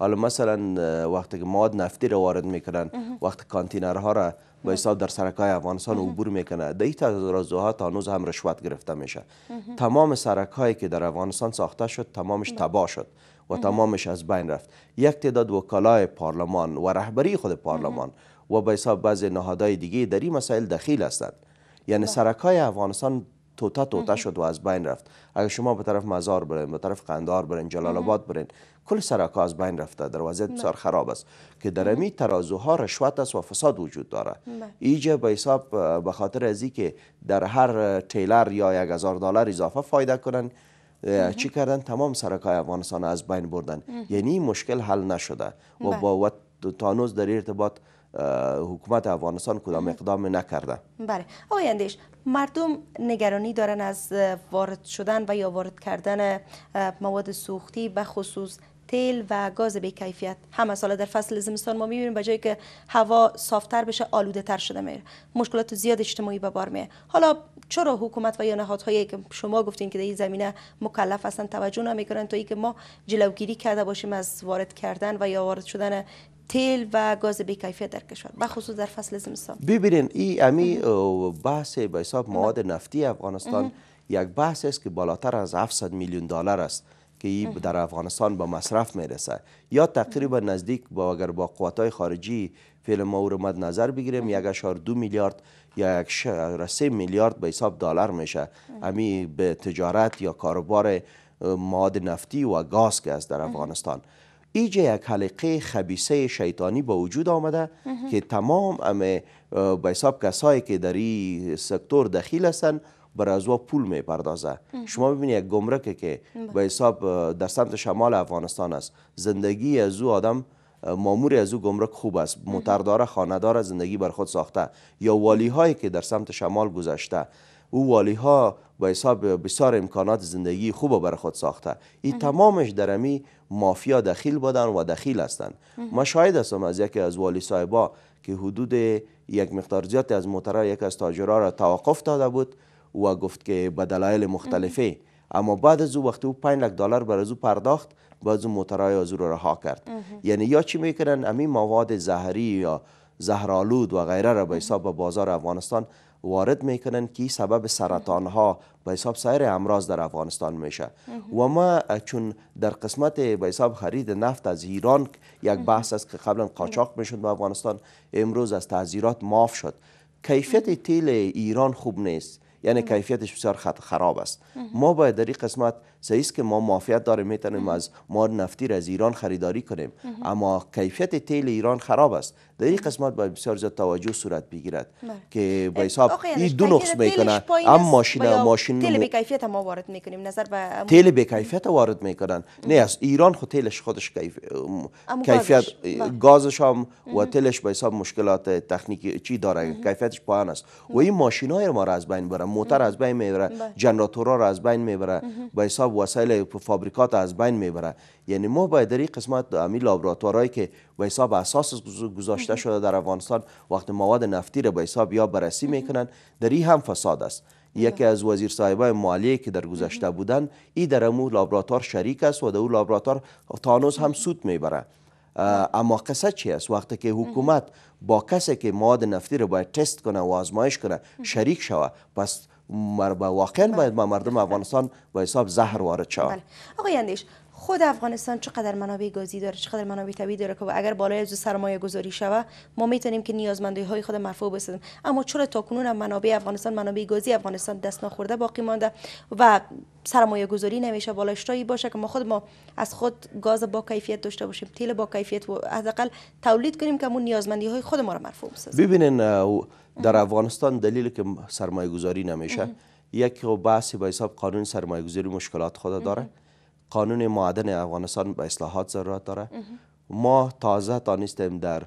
[SPEAKER 2] مثلا وقتی که مواد نفتی رو وارد میکنن وقتی کانتینرها را به حساب در سرکای افغانستان عبور میکنه در این تا هنوز هم رشوت گرفته میشه تمام سرکایی که در افغانستان ساخته شد تمامش تباه شد و تمامش از بین رفت یک تعداد وکلای پارلمان و رهبری خود پارلمان و به حساب بعضی نهادهای دیگه در این مسائل دخیل هستند یعنی بله. سرکای افغانستان توتا توتا شد و از بین رفت اگر شما به طرف مزار برین به طرف قندار برین جلال آباد برین کل سرکا از بین رفته در وضعیت بسیار بله. خراب است که در امی ترازوها رشوت است و فساد وجود داره بله. ایجا به حساب به خاطر ازی که در هر تیلر یا یک هزار دلار اضافه فایده کنن چی کردن تمام سرکای افغانستان از بین بردن یعنی مشکل حل نشده و با تانوز در ارتباط حکومت افغانستان کدام اقدام نکرده
[SPEAKER 1] بله آقای اندیش مردم نگرانی دارن از وارد شدن و یا وارد کردن مواد سوختی به خصوص تیل و گاز به کیفیت سال در فصل زمستان ما میبینیم به جایی که هوا صافتر بشه آلوده تر شده میره مشکلات زیاد اجتماعی به بار میاره حالا چرا حکومت و یا نهادهایی که شما گفتین که در این زمینه مکلف هستن توجه نمیکنن تا اینکه ما جلوگیری کرده باشیم از وارد کردن و یا وارد شدن تیل و گاز بیکیفیت در کشور بخصوص در فصل زمستان
[SPEAKER 2] ببینین این امی بحث به حساب مواد نفتی افغانستان یک بحث است که بالاتر از 700 میلیون دلار است که این در افغانستان به مصرف میرسه یا تقریبا نزدیک با اگر با قوات خارجی ما رو مد نظر بگیریم یک دو میلیارد یا یک سه میلیارد به حساب دلار میشه امی به تجارت یا کاروبار مواد نفتی و گاز که است در افغانستان ایج یک حلقه خبیسه شیطانی با وجود آمده که تمام امه به حساب کسایی که در این سکتور دخیل هستند بر از پول پردازه. شما ببینید یک گمرک که بله. به حساب در سمت شمال افغانستان است زندگی از او آدم مامور از او گمرک خوب است موتردار خاندار زندگی بر خود ساخته یا والی هایی که در سمت شمال گذشته او والی ها به حساب بسیار امکانات زندگی خوب بر خود ساخته این تمامش درمی مافیا دخیل بودن و دخیل هستند ما شاهد هستم از یکی از والی صاحبا که حدود یک مقدار زیادی از موترها یک از تاجرا را توقف داده بود و گفت که به دلایل مختلفه اما بعد از او وقتی او 5 دلار از او پرداخت باز او موترهای از او را رها کرد یعنی یا چی میکنن امی مواد زهری یا زهرالود و غیره را به حساب بازار افغانستان وارد میکنن که سبب سرطان ها به حساب سایر امراض در افغانستان میشه و ما چون در قسمت به حساب خرید نفت از ایران یک بحث است که قبلا قاچاق میشد به افغانستان امروز از تعذیرات معاف شد کیفیت تیل ایران خوب نیست یعنی کیفیتش بسیار خراب است ما باید در این قسمت صحیح که ما معافیت داریم میتونیم از مار نفتی را از ایران خریداری کنیم اما کیفیت تیل ایران خراب است در این قسمت باید بسیار زیاد توجه صورت بگیرد بله. که به حساب این دو نقص میکنن هم ماشین ماشین تیل به
[SPEAKER 1] کیفیت ما وارد میکنیم نظر به
[SPEAKER 2] تیل به وارد میکنن نه از ایران خود تیلش خودش کیفیت بله. گازش هم و تیلش به حساب مشکلات تکنیکی چی داره کیفیتش پایان است و این های ما را از بین بره موتور از بین میبره بله. جنراتورها را از بین میبره به حساب وسایل فابریکات از بین میبره یعنی ما باید در این قسمت امی لابراتوارهایی که به حساب اساس گذاشته شده در افغانستان وقت مواد نفتی را به حساب یا بررسی میکنن در این هم فساد است یکی از وزیر صاحبای مالیه که در گذشته بودن ای در امو لابراتوار شریک است و در او لابراتوار تانوز هم سود میبره اما قصه چی است وقتی که حکومت با کسی که مواد نفتی رو باید تست کنه و آزمایش کنه شریک شوه پس واقعا باید ما مردم افغانستان به حساب زهر وارد بله.
[SPEAKER 1] آقای اندیش خود افغانستان چقدر منابع گازی داره چقدر منابع طبیعی داره که اگر بالای از سرمایه گذاری شوه ما میتونیم که نیازمندی های خود مرفوع بسازیم اما چرا تاکنون منابع افغانستان منابع گازی افغانستان دست نخورده باقی مانده و سرمایه گذاری نمیشه بالاشتایی باشه که ما خود ما از خود گاز با کیفیت داشته باشیم تیل با کیفیت و حداقل تولید کنیم که اون نیازمندی های خود ما رو مرفوع بسازیم
[SPEAKER 2] ببینین در افغانستان دلیل که سرمایه گذاری نمیشه یک خب بحث به حساب قانون سرمایه گذاری مشکلات خود داره قانون معدن افغانستان به اصلاحات ضرورت داره ما تازه تانیستیم در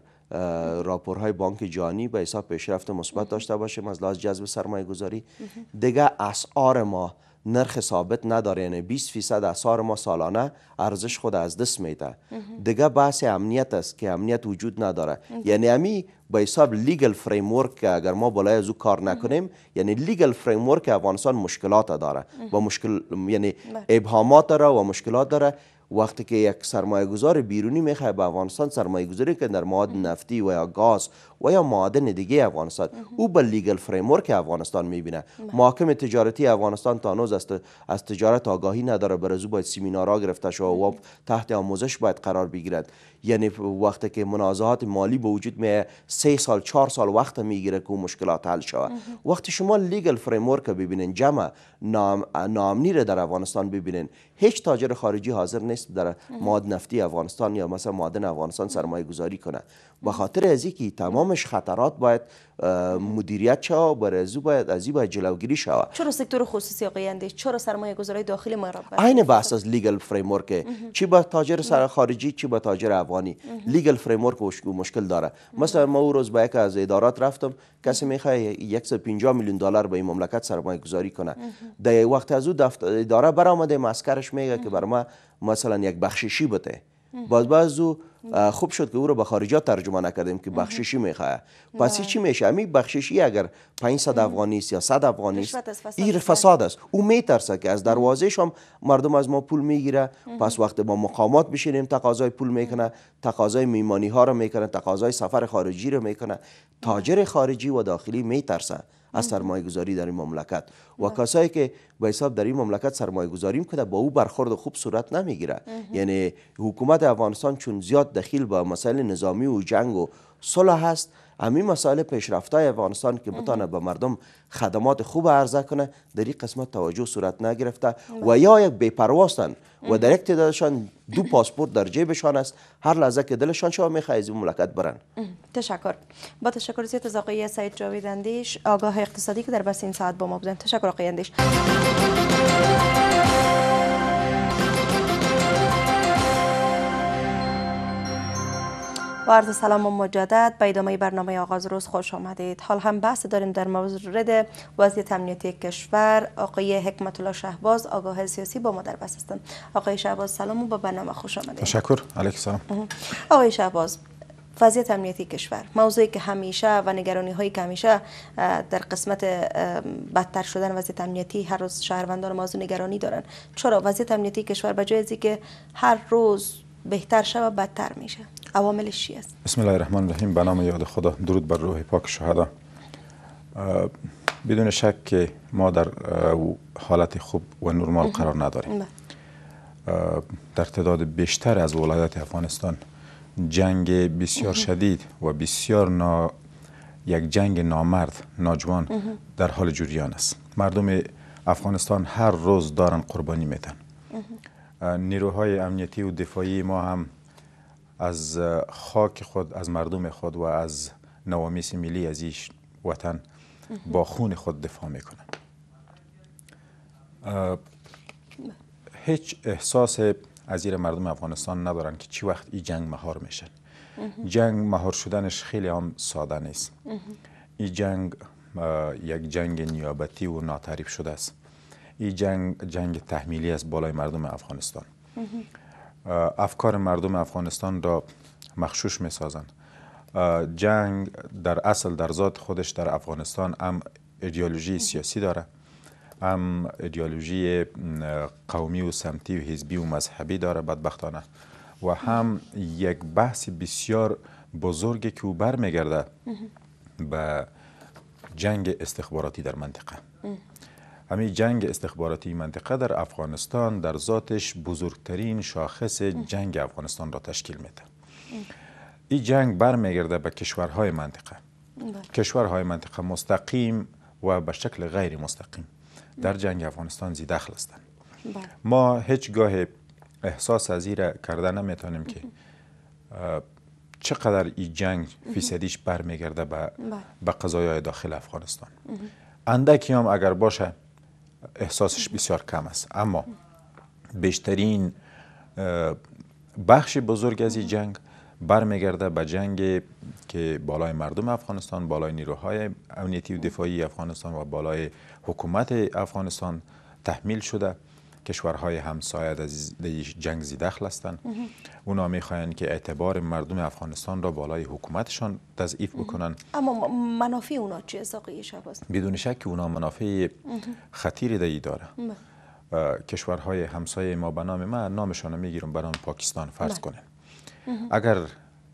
[SPEAKER 2] راپورهای بانک جهانی به حساب پیشرفت مثبت داشته باشیم از لحاظ جذب سرمایه گذاری دیگه اسعار ما نرخ ثابت نداره یعنی 20 فیصد اثار ما سالانه ارزش خود از دست میده دیگه بحث امنیت است که امنیت وجود نداره یعنی امی به حساب لیگل فریم ورک اگر ما بالای از او کار نکنیم یعنی لیگل فریم ورک افغانستان مشکلات داره و مشکل یعنی بله. ابهامات داره و مشکلات داره وقتی که یک سرمایه گذار بیرونی میخواد به افغانستان سرمایه گذاری که در مواد نفتی و یا گاز و یا معادن دیگه افغانستان او به لیگل فریمورک افغانستان میبینه بله. محاکم تجارتی افغانستان تا از تجارت آگاهی نداره برزو باید سیمینارها گرفته شو و بله. تحت آموزش باید قرار بگیرد یعنی وقتی که منازعات مالی به وجود میه سه سال چهار سال وقت میگیره که مشکلات حل شوه وقتی شما لیگل فریمورک ببینین جمع نام، نامنی در افغانستان ببینین هیچ تاجر خارجی حاضر نیست نیست در مواد نفتی افغانستان یا مثلا معدن افغانستان سرمایه گذاری کنه به خاطر از اینکه تمامش خطرات باید مدیریت شود برای از باید از باید جلوگیری شود
[SPEAKER 1] چرا سکتور خصوصی آقای اندیش چرا سرمایه گذاری داخلی ما
[SPEAKER 2] عین بحث از لیگل فریم ورک چی با تاجر سر خارجی چی با تاجر افغانی لیگل فریم ورک مشکل داره مثلا ما او روز با یک از ادارات رفتم کسی میخواد 150 میلیون دلار به این مملکت سرمایه گذاری کنه در وقت از دفتر اداره برآمده مسکرش میگه که بر ما مثلا یک بخششی بده باز باز او خوب شد که او رو به خارجات ترجمه نکردیم که بخششی میخواه پس بله. چی میشه همین بخششی اگر 500 افغانی است یا 100 افغانی است این فساد است بله. او میترسه که از دروازه شام مردم از ما پول میگیره پس وقت با مقامات بشینیم تقاضای پول میکنه تقاضای میمانی ها رو میکنه تقاضای سفر خارجی رو میکنه تاجر خارجی و داخلی میترسه از سرمایه گذاری در این مملکت و کسایی که به حساب در این مملکت سرمایه گذاری میکنه با او برخورد خوب صورت نمیگیره یعنی حکومت افغانستان چون زیاد دخیل با مسائل نظامی و جنگ و صلح هست همین مسائل پیشرفتای افغانستان که بتانه به مردم خدمات خوب عرضه کنه در این قسمت توجه صورت نگرفته و بله. یا یک بیپرواستن و در یک تعدادشان دو پاسپورت در جیبشان است هر لحظه که دلشان شما میخواه از این مملکت برن
[SPEAKER 1] تشکر با تشکر زیاد از آقای سعید جاوید اندیش آگاه اقتصادی که در بس این ساعت با ما بودن تشکر آقای اندیش با عرض سلام و مجدد به ادامه برنامه آغاز روز خوش آمدید حال هم بحث داریم در مورد وضعیت امنیتی کشور آقای حکمت الله شهباز آگاه سیاسی با ما در بحث هستند آقای شهباز سلام و به برنامه خوش آمدید
[SPEAKER 3] تشکر علیکم سلام
[SPEAKER 1] آقای شهباز وضعیت امنیتی کشور موضوعی که همیشه و نگرانی هایی که همیشه در قسمت بدتر شدن وضعیت امنیتی هر روز شهروندان ما نگرانی دارن چرا وضعیت امنیتی کشور به جای که هر روز بهتر شود بدتر میشه عواملش چی است
[SPEAKER 3] بسم الله الرحمن الرحیم به نام یاد خدا درود بر روح پاک شهدا بدون شک که ما در حالت خوب و نرمال قرار نداریم بله. در تعداد بیشتر از ولایات افغانستان جنگ بسیار شدید و بسیار نا یک جنگ نامرد ناجوان در حال جریان است مردم افغانستان هر روز دارن قربانی میتن نیروهای امنیتی و دفاعی ما هم از خاک خود از مردم خود و از نوامیس ملی از ایش وطن با خون خود دفاع میکنه. هیچ احساس از مردم افغانستان ندارن که چی وقت این جنگ مهار میشه جنگ مهار شدنش خیلی هم ساده نیست این جنگ یک جنگ نیابتی و ناتعریف شده است این جنگ جنگ تحمیلی است بالای مردم افغانستان افکار مردم افغانستان را مخشوش می جنگ در اصل در ذات خودش در افغانستان هم ایدئولوژی سیاسی داره هم ایدئولوژی قومی و سمتی و حزبی و مذهبی داره بدبختانه و هم یک بحث بسیار بزرگی که او برمیگرده به جنگ استخباراتی در منطقه همی جنگ استخباراتی منطقه در افغانستان در ذاتش بزرگترین شاخص جنگ افغانستان را تشکیل میده این جنگ برمیگرده به کشورهای منطقه بله. کشورهای منطقه مستقیم و به شکل غیر مستقیم در جنگ افغانستان زی دخل هستند بله. ما هیچگاه احساس از را کرده نمیتونیم که چقدر این جنگ فیصدیش برمیگرده به بله. قضایه داخل افغانستان اندکی هم اگر باشه احساسش بسیار کم است اما بیشترین بخش بزرگ از این جنگ برمیگرده به جنگ که بالای مردم افغانستان بالای نیروهای امنیتی و دفاعی افغانستان و بالای حکومت افغانستان تحمیل شده کشورهای همسایه از جنگ زده هستند اونا میخواین که اعتبار مردم افغانستان را بالای حکومتشان تضعیف بکنن
[SPEAKER 1] اما منافع اونا چی ساقی آقای
[SPEAKER 3] بدون شک اونا منافع خطیری دایی داره کشورهای همسایه ما به نام من نامشان میگیرم بران پاکستان فرض کنن. اگر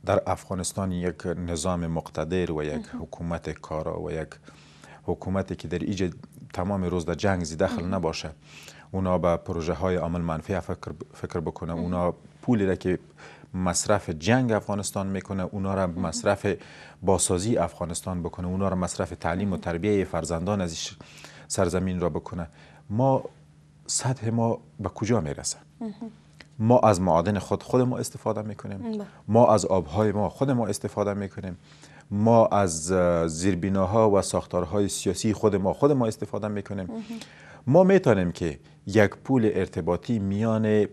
[SPEAKER 3] در افغانستان یک نظام مقتدر و یک حکومت کارا و یک حکومتی که در ایج تمام روز در جنگ زی دخل نباشه اونا به پروژه های عامل منفی فکر, فکر بکنه اونا پولی را که مصرف جنگ افغانستان میکنه اونا را مصرف باسازی افغانستان بکنه اونا را مصرف تعلیم و تربیه فرزندان از سرزمین را بکنه ما سطح ما به کجا میرسه ما از معادن خود خود ما استفاده میکنیم ما از آبهای ما خود ما استفاده میکنیم ما از زیربیناها و ساختارهای سیاسی خود ما خود ما استفاده میکنیم ما میتونیم که یک پول ارتباطی میان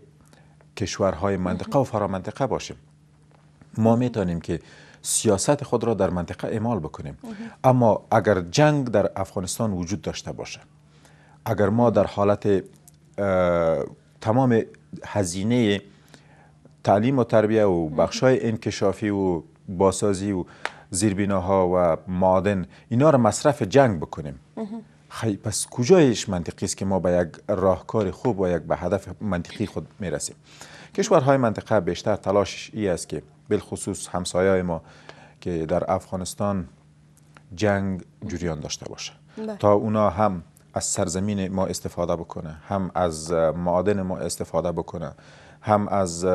[SPEAKER 3] کشورهای منطقه و فرامنطقه باشیم ما میتونیم که سیاست خود را در منطقه اعمال بکنیم اما اگر جنگ در افغانستان وجود داشته باشه اگر ما در حالت تمام هزینه تعلیم و تربیه و بخشای انکشافی و باسازی و زیربیناها و معادن اینا را مصرف جنگ بکنیم خیلی پس کجایش منطقی است که ما به یک راهکار خوب و یک به هدف منطقی خود میرسیم کشورهای منطقه بیشتر تلاشش ای است که بالخصوص همسایه ما که در افغانستان جنگ جریان داشته باشه بله. تا اونا هم از سرزمین ما استفاده بکنه هم از معادن ما استفاده بکنه هم از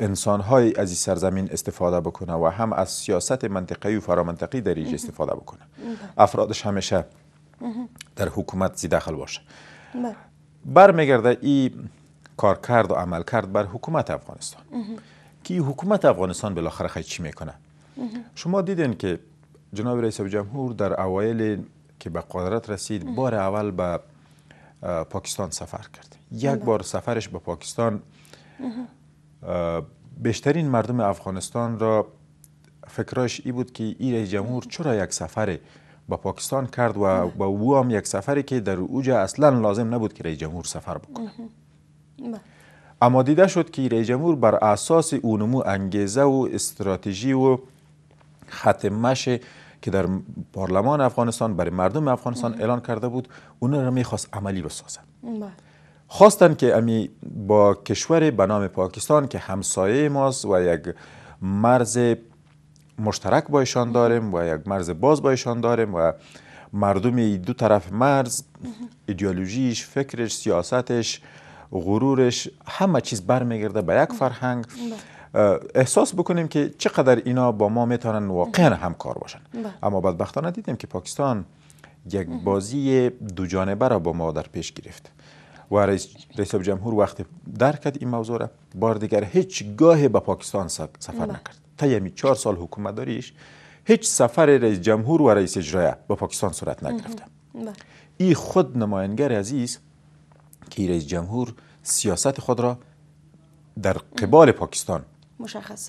[SPEAKER 3] انسان های از این سرزمین استفاده بکنه و هم از سیاست منطقی و فرامنطقی در ایج استفاده بکنه افرادش همیشه در حکومت زی دخل باشه بله. برمیگرده این کارکرد و عمل کرد بر حکومت افغانستان که حکومت افغانستان بالاخره چی میکنه شما دیدین که جناب رئیس جمهور در اوایل که به قدرت رسید بار اول به پاکستان سفر کرد یک بله. بار سفرش به پاکستان بیشترین مردم افغانستان را فکرش ای بود که ایره جمهور چرا یک سفر با پاکستان کرد و با او هم یک سفری که در اوج اصلا لازم نبود که رئیس جمهور سفر
[SPEAKER 4] بکنه بله.
[SPEAKER 3] اما دیده شد که رئیس جمهور بر اساس اونمو انگیزه و استراتژی و خط که در پارلمان افغانستان برای مردم افغانستان اعلان کرده بود اون را میخواست عملی بسازه بله. خواستن که امی با کشور به نام پاکستان که همسایه ماست و یک مرز مشترک با ایشان داریم و یک مرز باز با ایشان داریم و مردم دو طرف مرز ایدئولوژیش فکرش سیاستش غرورش همه چیز برمیگرده به یک فرهنگ بله. احساس بکنیم که چقدر اینا با ما میتونن واقعا همکار باشن بله. اما بدبختانه دیدیم که پاکستان یک بازی دو جانبه را با ما در پیش گرفت و رئیس, رئیس جمهور وقت درک این موضوع را بار دیگر هیچ گاه به پاکستان سفر بله. نکرد تا یمی چهار سال حکومت داریش هیچ سفر رئیس جمهور و رئیس اجرایه به پاکستان صورت نگرفته بله. این خود نماینگر عزیز که رئیس جمهور سیاست خود را در قبال پاکستان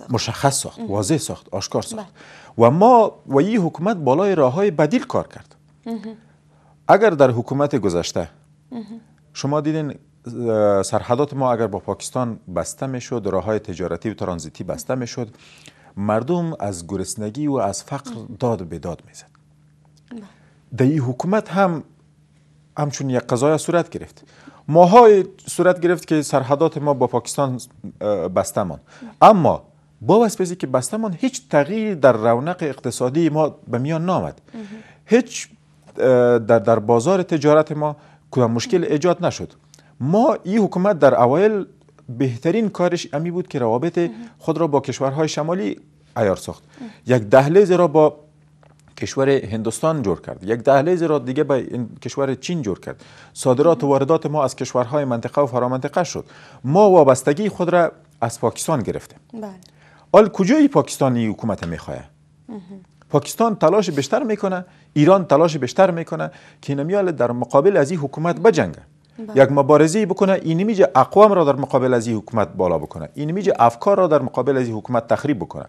[SPEAKER 3] مشخص ساخت, واضح ساخت آشکار بله. ساخت و ما و این حکومت بالای راه های بدیل کار کرد اگر در حکومت گذشته شما دیدین سرحدات ما اگر با پاکستان بسته میشد راه های تجارتی و ترانزیتی بسته میشد مردم از گرسنگی و از فقر داد به داد میزد در این حکومت هم همچون یک قضای صورت گرفت ماهای صورت گرفت که سرحدات ما با پاکستان بسته مان. اما با وسبزی که بسته مان، هیچ تغییر در رونق اقتصادی ما به میان نامد هیچ در, در بازار تجارت ما که مشکل ایجاد نشد ما این حکومت در اوایل بهترین کارش امی بود که روابط خود را با کشورهای شمالی ایار ساخت یک دهلیز را با کشور هندوستان جور کرد یک دهلیز را دیگه به کشور چین جور کرد صادرات و واردات ما از کشورهای منطقه و فرامنطقه شد ما وابستگی خود را از پاکستان گرفتیم حال بله. کجای پاکستانی حکومت میخواه پاکستان تلاش بیشتر میکنه ایران تلاش بیشتر میکنه که نمیال در مقابل از این حکومت بجنگه بله. یک مبارزه بکنه اینمیج اقوام را در مقابل از این حکومت بالا بکنه اینمیج افکار را در مقابل از این حکومت تخریب بکنه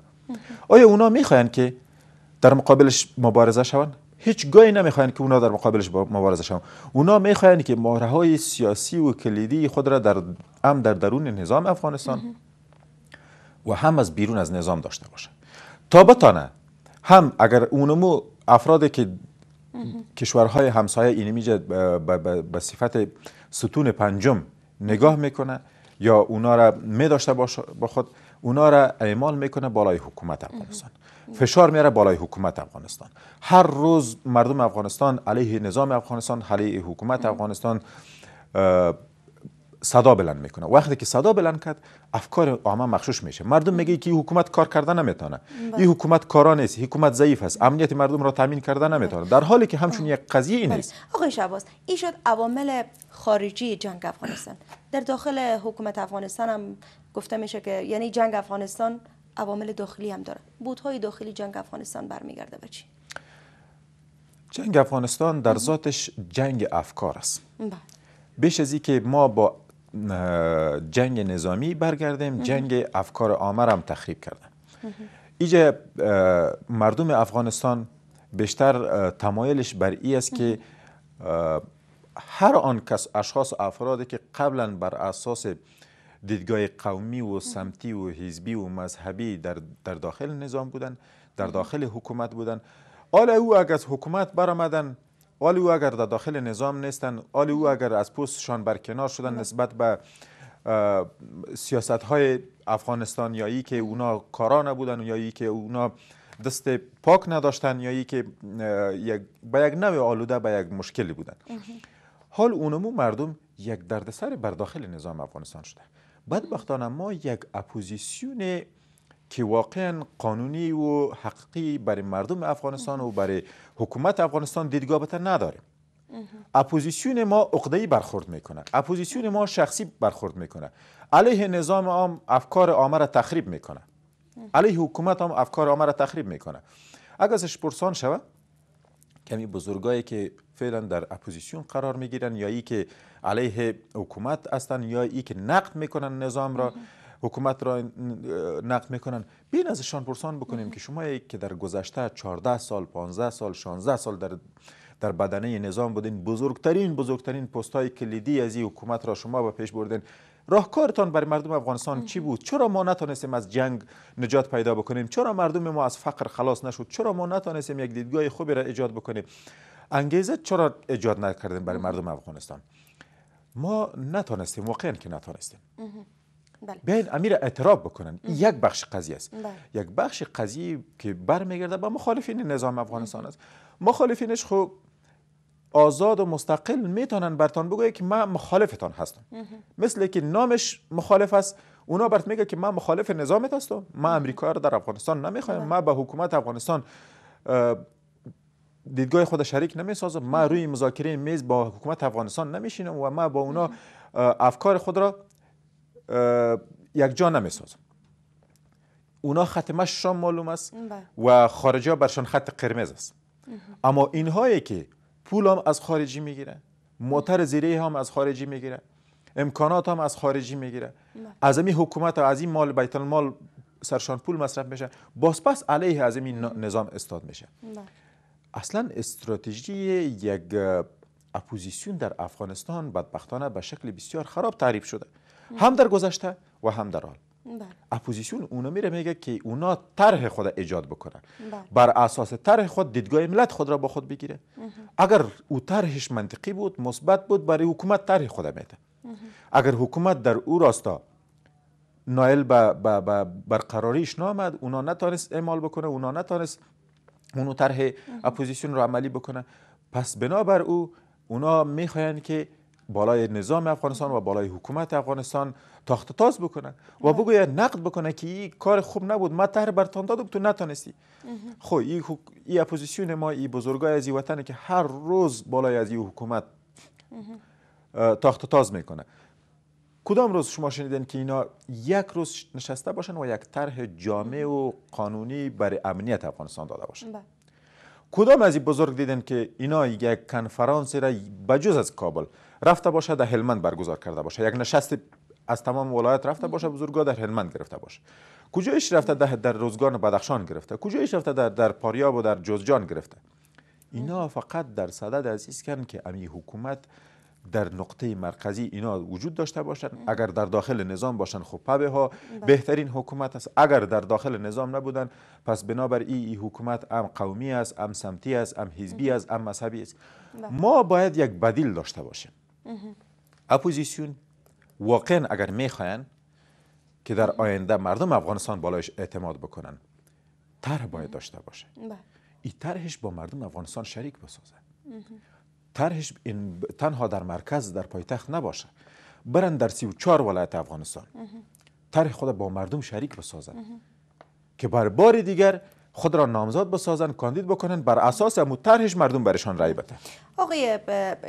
[SPEAKER 3] آیا اونا میخواین که در مقابلش مبارزه شوند هیچ گاهی نمیخواین که اونا در مقابلش مبارزه شوند اونا میخواین که مهره های سیاسی و کلیدی خود را در هم در درون نظام افغانستان و هم از بیرون از نظام داشته باشه تا بتانه هم اگر اونمو افرادی که کشورهای همسایه میجه به صفت ستون پنجم نگاه میکنه یا اونا را میداشته داشته با خود اونا را اعمال میکنه بالای حکومت افغانستان فشار میاره بالای حکومت افغانستان هر روز مردم افغانستان علیه نظام افغانستان علیه حکومت افغانستان صدا بلند میکنه وقتی که صدا بلند کرد افکار عامه مخشوش میشه مردم میگه که حکومت کار کردن نمیتونه بله. این حکومت کارا نیست حکومت ضعیف است امنیت مردم را تامین کردن نمیتونه در حالی که همچون یک قضیه بله. نیست
[SPEAKER 1] آقای شباز این شد عوامل خارجی جنگ افغانستان در داخل حکومت افغانستان هم گفته میشه که یعنی جنگ افغانستان عوامل داخلی هم داره بودهای داخلی جنگ افغانستان برمیگرده به چی
[SPEAKER 3] جنگ افغانستان در ذاتش جنگ افکار است بله. بیش از که ما با جنگ نظامی برگردیم جنگ افکار هم تخریب کردن اینجا مردم افغانستان بیشتر تمایلش بر این است که هر آن کس اشخاص و افرادی که قبلا بر اساس دیدگاه قومی و سمتی و حزبی و مذهبی در, در داخل نظام بودن در داخل حکومت بودن حالا او اگر از حکومت برمدن آل او اگر در داخل نظام نیستند آل او اگر از شان برکنار شدن نسبت به سیاست های افغانستان ای که اونا کارا نبودن ای که اونا دست پاک نداشتن ای که به یک نوع آلوده به یک مشکلی بودن حال اونمو مردم یک دردسر بر داخل نظام افغانستان شده بدبختانه ما یک اپوزیسیون که واقعا قانونی و حقیقی برای مردم افغانستان و برای حکومت افغانستان دیدگاه به نداره اپوزیسیون ما عقده برخورد میکنه اپوزیسیون ما شخصی برخورد میکنه علیه نظام عام افکار عامه را تخریب میکنه علیه حکومت هم افکار عامه را تخریب میکنه اگر ازش پرسان شوه کمی بزرگایی که فعلا در اپوزیسیون قرار میگیرن یا ای که علیه حکومت هستن یا ای که نقد میکنن نظام را حکومت را نقد میکنن بین ازشان پرسان بکنیم که شما که در گذشته 14 سال 15 سال 16 سال در در بدنه نظام بودین بزرگترین بزرگترین پست های کلیدی از این حکومت را شما به پیش بردین راهکارتان برای مردم افغانستان چی بود چرا ما نتانستیم از جنگ نجات پیدا بکنیم چرا مردم ما از فقر خلاص نشد چرا ما نتانستیم یک دیدگاه خوبی را ایجاد بکنیم انگیزه چرا ایجاد نکردیم برای مردم افغانستان ما نتونستیم واقعا که نتونستیم بله. بیاین امیر اعتراف بکنن یک بخش قضیه است بله. یک بخش قضیه که برمیگرده به مخالفین نظام افغانستان است مخالفینش خب آزاد و مستقل میتونن برتان بگویه که من مخالفتان هستم مثل که نامش مخالف است اونا برت میگه که من مخالف نظامت هستم من امریکا رو در افغانستان نمیخوایم بله. من به حکومت افغانستان دیدگاه خود شریک نمیسازم من روی مذاکره میز با حکومت افغانستان نمیشینم و من با اونا افکار خود را یک جا سازم اونا خط مششان معلوم است بله. و خارجی ها برشان خط قرمز است اما اینهایی که پول هم از خارجی میگیره موتر زیره هم از خارجی میگیره امکانات هم از خارجی میگیره بله. از این حکومت از این مال بیت المال سرشان پول مصرف میشه باز پس علیه از این نظام استاد میشه بله. اصلا استراتژی یک اپوزیسیون در افغانستان بدبختانه به شکل بسیار خراب تعریف شده هم در گذشته و هم در حال بله. اپوزیسیون اونا میره میگه که اونا طرح خود ایجاد بکنن بله. بر اساس طرح خود دیدگاه ملت خود را با خود بگیره اگر او طرحش منطقی بود مثبت بود برای حکومت طرح خود میده اگر حکومت در او راستا نایل به برقراریش نامد اونا نتانست اعمال بکنه اونا نتانست اونو طرح اپوزیسیون را عملی بکنه پس بنابر او اونا میخواین که بالای نظام افغانستان و بالای حکومت افغانستان تاخت تاز بکنه و بله. بگوید نقد بکنه که این کار خوب نبود ما تهر برتان دادم تو نتانستی خب این ای اپوزیسیون ما این بزرگای از این وطن که هر روز بالای از این حکومت تاخت تاز میکنه کدام روز شما شنیدین که اینا یک روز نشسته باشن و یک طرح جامع و قانونی برای امنیت افغانستان داده باشن بله. کدام از این بزرگ دیدن که اینا یک کنفرانس را بجز از کابل رفته باشه در هلمند برگزار کرده باشه یک نشست از تمام ولایت رفته باشه بزرگا در هلمند گرفته باشه کجایش رفته در, در روزگان بدخشان گرفته کجایش رفته در, در پاریاب و در جزجان گرفته اینا فقط در صدد از ایسکن که امی حکومت در نقطه مرکزی اینا وجود داشته باشند اگر در داخل نظام باشن خب پبه ها بله. بهترین حکومت است اگر در داخل نظام نبودن پس بنابر این ای حکومت ام قومی است ام سمتی است ام حزبی است ام مذهبی است بله. ما باید یک بدیل داشته باشیم اپوزیسیون واقعا اگر میخواین که در آینده مردم افغانستان بالایش اعتماد بکنن طرح باید داشته باشه بله. این طرحش با مردم افغانستان شریک بسازه طرحش تنها در مرکز در پایتخت نباشه برن در 34 ولایت افغانستان طرح خود با مردم شریک بسازه که بر بار دیگر خود را نامزد بسازن کاندید بکنن بر اساس امو طرحش مردم برشان رای بده
[SPEAKER 1] آقای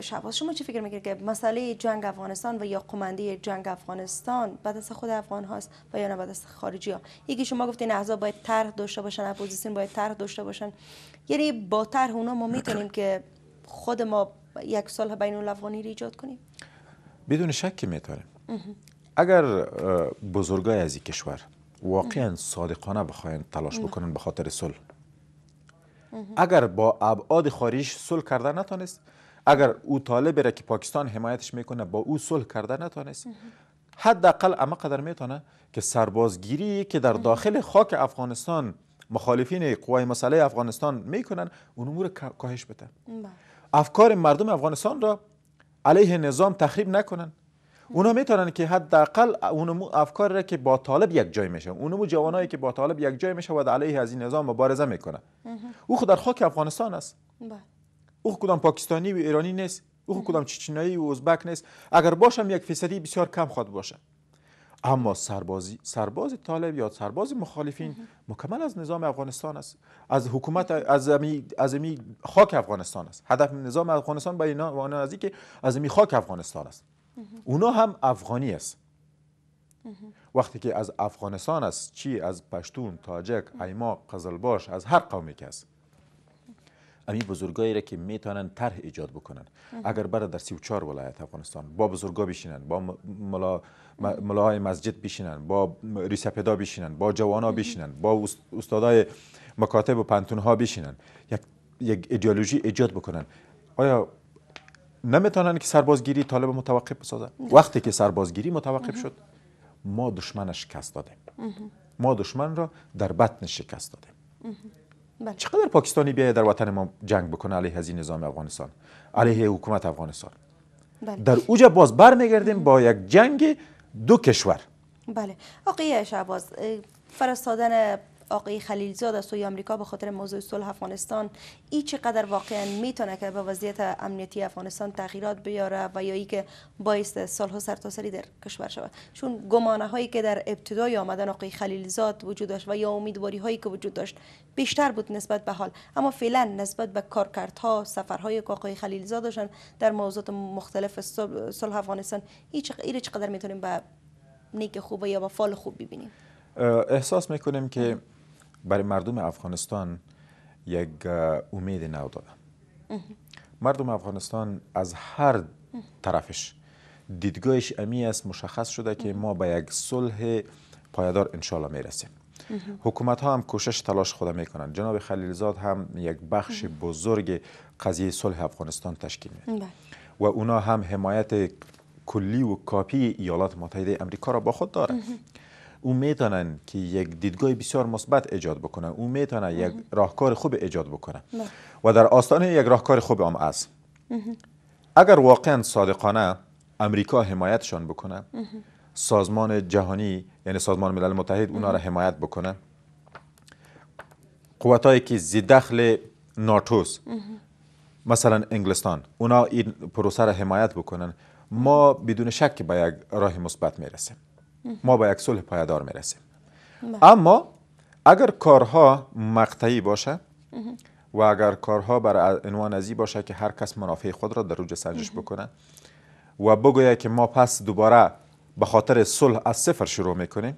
[SPEAKER 1] شباز شما چی فکر میکنید که مسئله جنگ افغانستان و یا قمانده جنگ افغانستان بعد از خود افغان هاست و یا نه از خارجی ها یکی شما گفتین احزاب باید طرح داشته باشن اپوزیسیون باید طرح داشته باشن یعنی با طرح اونا ما میتونیم که خود ما یک سال بین الافغانی ایجاد کنیم
[SPEAKER 3] بدون شک میتونیم اگر بزرگای از این کشور واقعا صادقانه بخواین تلاش بکنن به خاطر صلح اگر با ابعاد خارج صلح کرده نتونست، اگر او طالبی که پاکستان حمایتش میکنه با او صلح کرده نتونست. حداقل اما قدر میتونه که سربازگیری که در داخل خاک افغانستان مخالفین قوای مسئله افغانستان میکنن اون امور کاهش بده بله. افکار مردم افغانستان را علیه نظام تخریب نکنن اونا میتونن که حداقل اون افکار را که با طالب یک جای میشه اونمو جوانایی که با طالب یک جای میشه و علیه از این نظام مبارزه میکنن. او خود در خاک افغانستان است بله. او کدام پاکستانی و ایرانی نیست او کدام چچنایی و ازبک نیست اگر باشم یک فیصدی بسیار کم خواهد باشه اما سربازی سرباز طالب یا سرباز مخالفین مکمل از نظام افغانستان است از حکومت از امی, از خاک افغانستان است هدف نظام افغانستان به اینا و که از خاک افغانستان است اونا هم افغانی است وقتی که از افغانستان است چی از پشتون تاجک ایما قزلباش از هر قومی که است امی بزرگایی را که میتونن طرح ایجاد بکنن اگر برای در 34 ولایت افغانستان با بزرگا بشینن با ملا ملاهای مسجد بشینن با ریسپدا بشینن با جوانا بشینن با استادای مکاتب و پنتون ها بشینن یک یک ایدئولوژی ایجاد بکنن آیا نمیتونن که سربازگیری طالب متوقف بسازن وقتی که سربازگیری متوقف شد ما دشمنش شکست دادیم ما دشمن را در بطن شکست دادیم بله. چقدر پاکستانی بیاید در وطن ما جنگ بکنه علیه این نظام افغانستان علیه حکومت افغانستان بله. در اوجا باز بر میگردیم با یک جنگ دو کشور
[SPEAKER 1] بله آقای شعباز فرستادن آقای خلیلزاد از سوی آمریکا به خاطر موضوع صلح افغانستان ای چقدر واقعا میتونه که به وضعیت امنیتی افغانستان تغییرات بیاره و یا ای که باعث صلح و سرتاسری در کشور شود چون گمانه هایی که در ابتدای آمدن آقای خلیلزاد وجود داشت و یا امیدواری هایی که وجود داشت بیشتر بود نسبت به حال اما فعلا نسبت به کارکردها سفرهای که آقای خلیلزاد داشتن در موضوعات مختلف صلح افغانستان ای چقدر میتونیم به نیک خوب یا با فال خوب ببینیم
[SPEAKER 3] احساس میکنیم که برای مردم افغانستان یک امید نو داده مردم افغانستان از هر طرفش دیدگاهش امی است مشخص شده که ما به یک صلح پایدار انشالله میرسیم حکومت ها هم کوشش تلاش خود میکنن جناب خلیلزاد هم یک بخش بزرگ قضیه صلح افغانستان تشکیل میده بله. و اونا هم حمایت کلی و کاپی ایالات متحده امریکا را با خود دارند او میتونن که یک دیدگاه بسیار مثبت ایجاد بکنن او میتونن یک راهکار خوب ایجاد بکنن بله. و در آستانه یک راهکار خوب هم است اگر واقعا صادقانه امریکا حمایتشان بکنه سازمان جهانی یعنی سازمان ملل متحد اونا را حمایت بکنه هایی که زی دخل ناتوس مثلا انگلستان اونا این پروسه را حمایت بکنن ما بدون شک به یک راه مثبت میرسیم ما به یک صلح پایدار میرسیم بله. اما اگر کارها مقطعی باشه و اگر کارها بر عنوان ازی باشه که هر کس منافع خود را در روج سنجش بکنه و بگویه که ما پس دوباره به خاطر صلح از صفر شروع میکنیم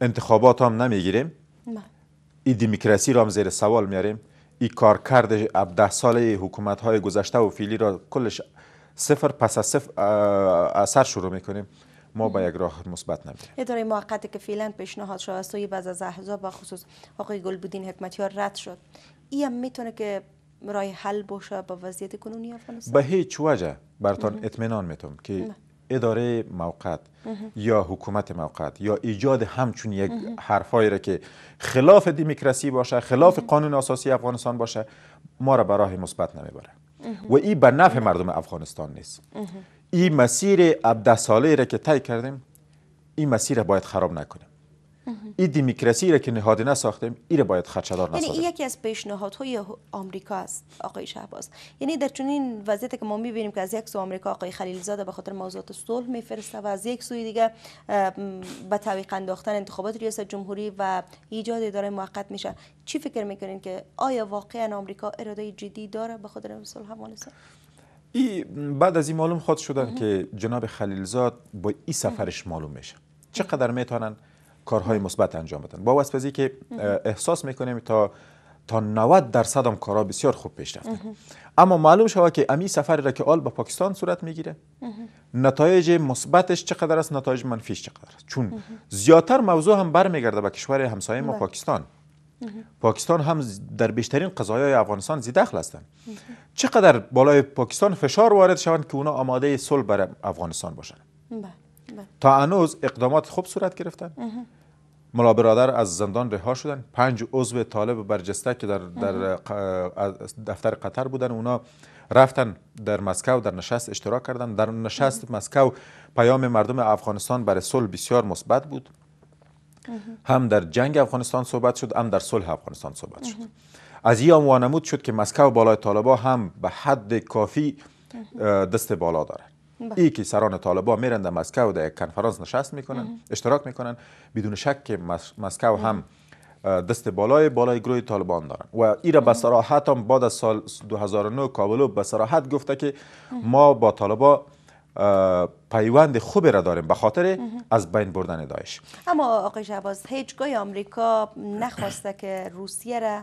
[SPEAKER 3] انتخابات هم نمیگیریم بله. این دموکراسی را هم زیر سوال میاریم این کارکرد ده ساله حکومت های گذشته و فیلی را کلش صفر پس از صفر اثر شروع میکنیم ما به یک راه مثبت نمیریم
[SPEAKER 1] اداره موقت که فعلا پیشنهاد شده است سوی بعض از احزاب و خصوص آقای گلبودین حکمتیار رد شد این هم میتونه که رای حل باشه با وضعیت کنونی افغانستان به
[SPEAKER 3] هیچ وجه برتان اطمینان میتونم که اداره موقت یا حکومت موقت یا ایجاد همچون یک حرفایی را که خلاف دیمکراسی باشه خلاف قانون اساسی افغانستان باشه ما را به راه مثبت نمیبره و این به نفع مردم افغانستان نیست این مسیر 17 ساله را که طی کردیم این مسیر باید خراب نکنیم این دموکراسی را که نهاد نساختیم این را باید خدشه‌دار یعنی نسازیم یعنی
[SPEAKER 1] یکی از پیشنهادهای آمریکا است آقای شهباز یعنی در چنین وضعیتی که ما می‌بینیم که از یک سو آمریکا آقای زاده به خاطر موضوعات صلح میفرسته و از یک سوی دیگه به تعویق انداختن انتخابات ریاست جمهوری و ایجاد اداره موقت میشه چی فکر میکنین که آیا واقعا آمریکا اراده جدی داره به خاطر صلح افغانستان
[SPEAKER 3] ای بعد از این معلوم خود شدن که جناب خلیلزاد با این سفرش معلوم میشه چقدر میتونن کارهای مثبت انجام بدن با ای که احساس میکنیم تا تا 90 درصد هم کارها بسیار خوب پیش رفته اما معلوم شوه که امی سفری را که آل به پاکستان صورت میگیره نتایج مثبتش چقدر است نتایج منفیش چقدر است چون زیاتر موضوع هم برمیگرده به کشور همسایه ما بله. پاکستان پاکستان هم در بیشترین های افغانستان زیدخل هستند چقدر بالای پاکستان فشار وارد شوند که اونا آماده صلح بر افغانستان باشند
[SPEAKER 4] بله، بله.
[SPEAKER 3] تا انوز اقدامات خوب صورت گرفتن ملا برادر از زندان رها شدن پنج عضو طالب برجسته که در, در دفتر قطر بودن اونا رفتن در مسکو در نشست اشتراک کردن در نشست مسکو پیام مردم افغانستان برای صلح بسیار مثبت بود هم در جنگ افغانستان صحبت شد هم در صلح افغانستان صحبت شد از این وانمود شد که مسکو بالای طالبا هم به حد کافی دست بالا داره بله. ای که سران طالبا میرن در مسکو در یک کنفرانس نشست میکنن اشتراک میکنن بدون شک که مسکو هم دست بالای بالای گروه طالبان دارن و ای را به صراحت هم بعد از سال 2009 کابلو به صراحت گفته که ما با طالبا پیوند خوبی را داریم به خاطر از بین بردن داعش
[SPEAKER 1] اما آقای شهباز هیچگاه آمریکا نخواسته که روسیه را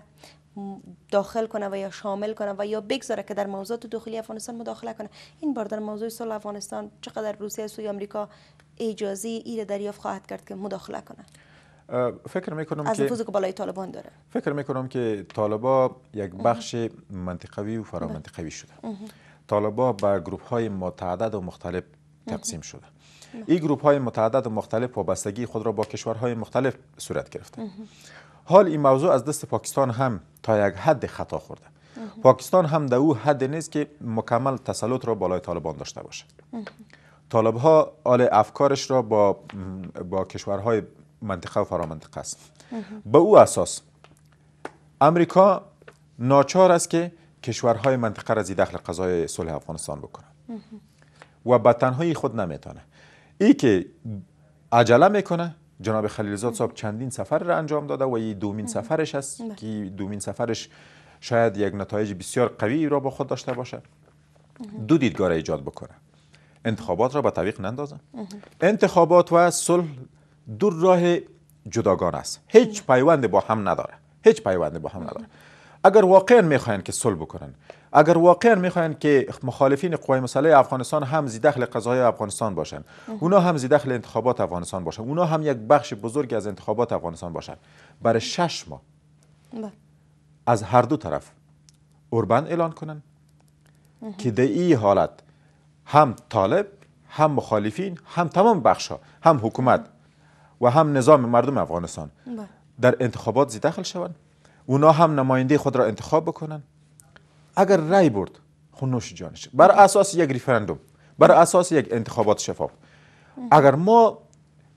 [SPEAKER 1] داخل کنه و یا شامل کنه و یا بگذاره که در موضوعات داخلی افغانستان مداخله کنه این بار در موضوع سال افغانستان چقدر روسیه سوی آمریکا اجازه ای دریافت خواهد کرد که مداخله کنه
[SPEAKER 3] فکر که از نفوذی که بالای طالبان داره فکر میکنم که طالبان یک بخش منطقوی و فرامنطقوی بله. شده طالبا به گروپ های متعدد و مختلف تقسیم شده این گروپ های متعدد و مختلف وابستگی خود را با کشورهای مختلف صورت گرفته حال این موضوع از دست پاکستان هم تا یک حد خطا خورده پاکستان هم در او حد نیست که مکمل تسلط را بالای طالبان داشته باشد طالب ها آل افکارش را با, با کشورهای منطقه و فرامنطقه است به او اساس امریکا ناچار است که کشورهای منطقه را زی دخل قضای صلح افغانستان بکنه و به تنهایی خود نمیتونه ای که عجله میکنه جناب خلیلزاد صاحب چندین سفر را انجام داده و این دومین سفرش است بله. که دومین سفرش شاید یک نتایج بسیار قوی را با خود داشته باشه دو دیدگاه را ایجاد بکنه انتخابات را به طویق نندازه انتخابات و صلح دو راه جداگان است هیچ پیوند با هم نداره هیچ پیوند با هم نداره اگر واقعا میخواین که صلح بکنن اگر واقعا میخواین که مخالفین قوای مسله افغانستان هم دخل قضای افغانستان باشن اونا هم دخل انتخابات افغانستان باشن اونا هم یک بخش بزرگ از انتخابات افغانستان باشن برای شش ماه بله. از هر دو طرف اوربن اعلان کنن که در این حالت هم طالب هم مخالفین هم تمام بخش ها هم حکومت و هم نظام مردم افغانستان بله. در انتخابات دخل شوند اونا هم نماینده خود را انتخاب بکنن اگر رای برد خونوش جانش بر اساس یک ریفرندوم بر اساس یک انتخابات شفاف اگر ما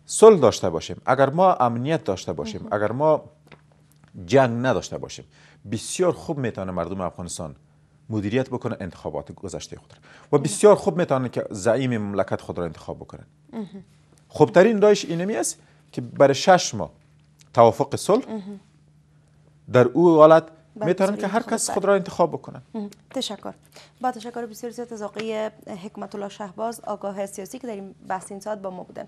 [SPEAKER 3] صلح داشته باشیم اگر ما امنیت داشته باشیم اگر ما جنگ نداشته باشیم بسیار خوب میتونه مردم افغانستان مدیریت بکنه انتخابات گذشته خود را و بسیار خوب میتونه که زعیم مملکت خود را انتخاب بکنه خوبترین رایش اینمی است که برای شش ماه توافق صلح در او حالت بله، میتونن که هر کس خود را انتخاب بکنن
[SPEAKER 1] تشکر با تشکر بسیار زیاد از آقای حکمت الله شهباز آگاه سیاسی که در این بحث این ساعت با ما بودن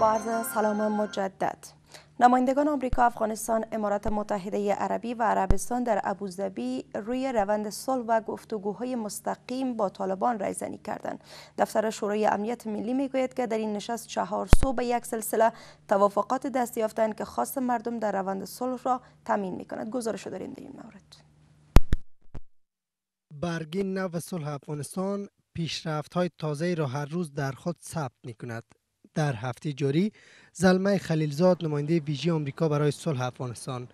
[SPEAKER 1] با عرض سلام مجدد نمایندگان آمریکا، افغانستان، امارات متحده عربی و عربستان در ابوظبی روی روند صلح و گفتگوهای مستقیم با طالبان رایزنی کردند. دفتر شورای امنیت ملی میگوید که در این نشست چهار سو به یک سلسله توافقات دست یافتند که خاص مردم در روند صلح را تامین میکند. گزارش داریم در این مورد.
[SPEAKER 5] برگین نو صلح افغانستان پیشرفت های تازه را هر روز در خود ثبت میکند. در هفته جاری زلمه خلیلزاد نماینده ویژه آمریکا برای صلح افغانستان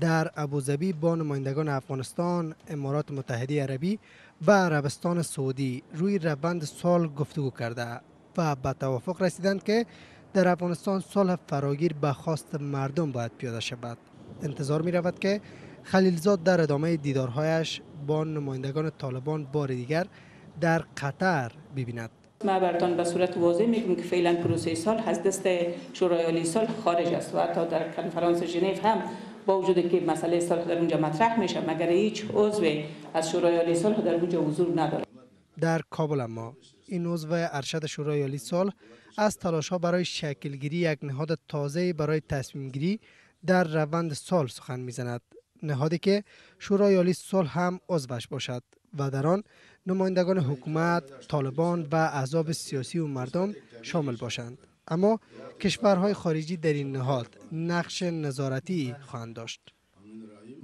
[SPEAKER 5] در ابوظبی با نمایندگان افغانستان، امارات متحده عربی و عربستان سعودی روی روند سال گفتگو کرده و به توافق رسیدند که در افغانستان صلح فراگیر به خواست مردم باید پیاده شود. انتظار می رود که خلیلزاد در ادامه دیدارهایش با نمایندگان طالبان بار دیگر در قطر ببیند.
[SPEAKER 6] ما براتان به صورت واضح
[SPEAKER 1] میگم که فعلا پروسه سال از دست شورای عالی سال خارج است و حتی در کنفرانس ژنو هم با وجود که مسئله سال در اونجا مطرح میشه مگر هیچ عضو از شورای
[SPEAKER 5] عالی سال در اونجا حضور نداره در کابل اما این عضو ارشد شورای عالی سال از تلاش ها برای شکل گیری یک نهاد تازه برای تصمیم گیری در روند سال سخن میزند نهادی که شورای عالی سال هم عضوش باشد و در آن نمایندگان حکومت، طالبان و اعضاب سیاسی و مردم شامل باشند. اما کشورهای خارجی در این نهاد نقش نظارتی خواهند داشت.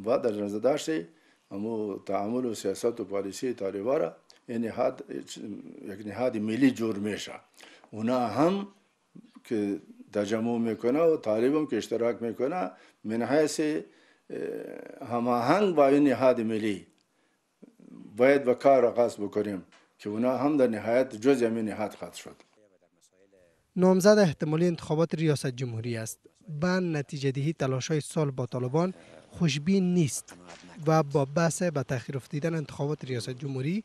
[SPEAKER 1] و در نظر امو تعامل و سیاست
[SPEAKER 3] و پالیسی طالبان این یعنی نهاد یک نهاد ملی جور میشه. اونا هم که تجمع میکنه و تاریب هم که اشتراک میکنه
[SPEAKER 6] من حیث هماهنگ با این نهاد ملی باید به کار آغاز بکنیم که اونا هم در نهایت جز همین نهایت خواهد شد
[SPEAKER 5] نامزد احتمالی انتخابات ریاست جمهوری است به نتیجه دهی تلاش های سال با طالبان خوشبین نیست و با بحث به تخیر افتیدن انتخابات ریاست جمهوری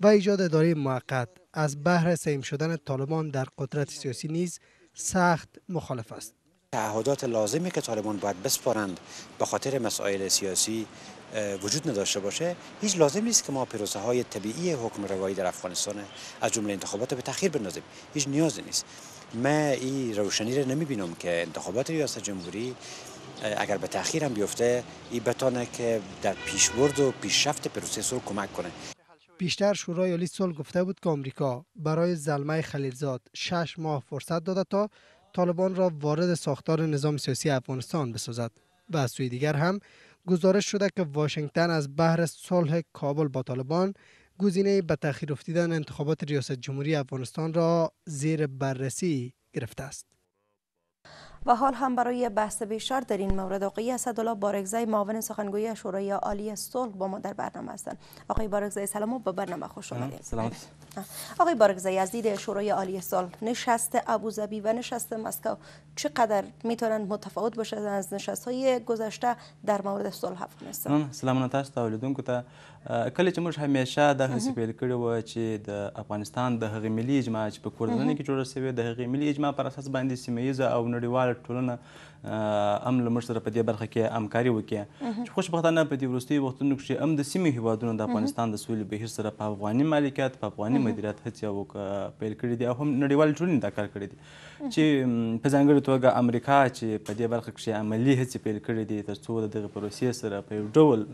[SPEAKER 5] و ایجاد اداره موقت از بحر سیم شدن طالبان در قدرت سیاسی نیز سخت مخالف است
[SPEAKER 3] تعهدات لازمی که طالبان باید بسپارند به خاطر مسائل سیاسی وجود نداشته باشه هیچ لازم نیست که ما پروسه های طبیعی حکم روایی در افغانستان از جمله انتخابات به تاخیر بندازیم هیچ نیازی نیست من این روشنی رو نمی بینم که انتخابات ریاست جمهوری اگر به تاخیر هم بیفته این بتانه که در پیشبرد و پیشرفت پروسه سر کمک
[SPEAKER 5] کنه بیشتر شورای عالی صلح گفته بود که آمریکا برای زلمه خلیلزاد شش ماه فرصت داده تا طالبان را وارد ساختار نظام سیاسی افغانستان بسازد و از سوی دیگر هم گزارش شده که واشنگتن از بحر صلح کابل با طالبان گزینه به تأخیر افتیدن انتخابات ریاست جمهوری افغانستان را زیر بررسی گرفته است.
[SPEAKER 1] و حال هم برای بحث بیشتر در این مورد آقای اسدالله بارگزای معاون سخنگوی شورای عالی صلح با ما در برنامه هستند آقای بارگزای سلام و به برنامه خوش
[SPEAKER 4] آمدید
[SPEAKER 1] آقای بارگزایی از دید شورای عالی سال نشست ابوظبی و نشست مسکو چقدر میتونن متفاوت باشد از نشست های گذشته در مورد صلح افغانستان
[SPEAKER 6] سلام است اولیدونکو کتا کله چې موږ همیشه د هڅې پیل کړې و چې د افغانستان د هغې ملي اجماع چې په کورنۍ کې جوړه شوې د هغې ملي اجماع پر اساس باندې سیمه ییزه او نړیواله ټولنه ام له موږ سره په دې برخه کې همکاري وکړي چې خوشبختانه په دې وروستیو وختونو کې ام د سیمې هیوادونو د افغانستان د سولې بهیر سره په افغاني مالکیت په افغاني مدیریت هڅې پیل کړې دي او هم نړیوال ټولنې دا کار کړی دي چې په ځانګړې توګه امریکا چې په دې برخه کې عملی هڅې پیل کړې دي ترڅو د دغه پروسې سره په یو ډول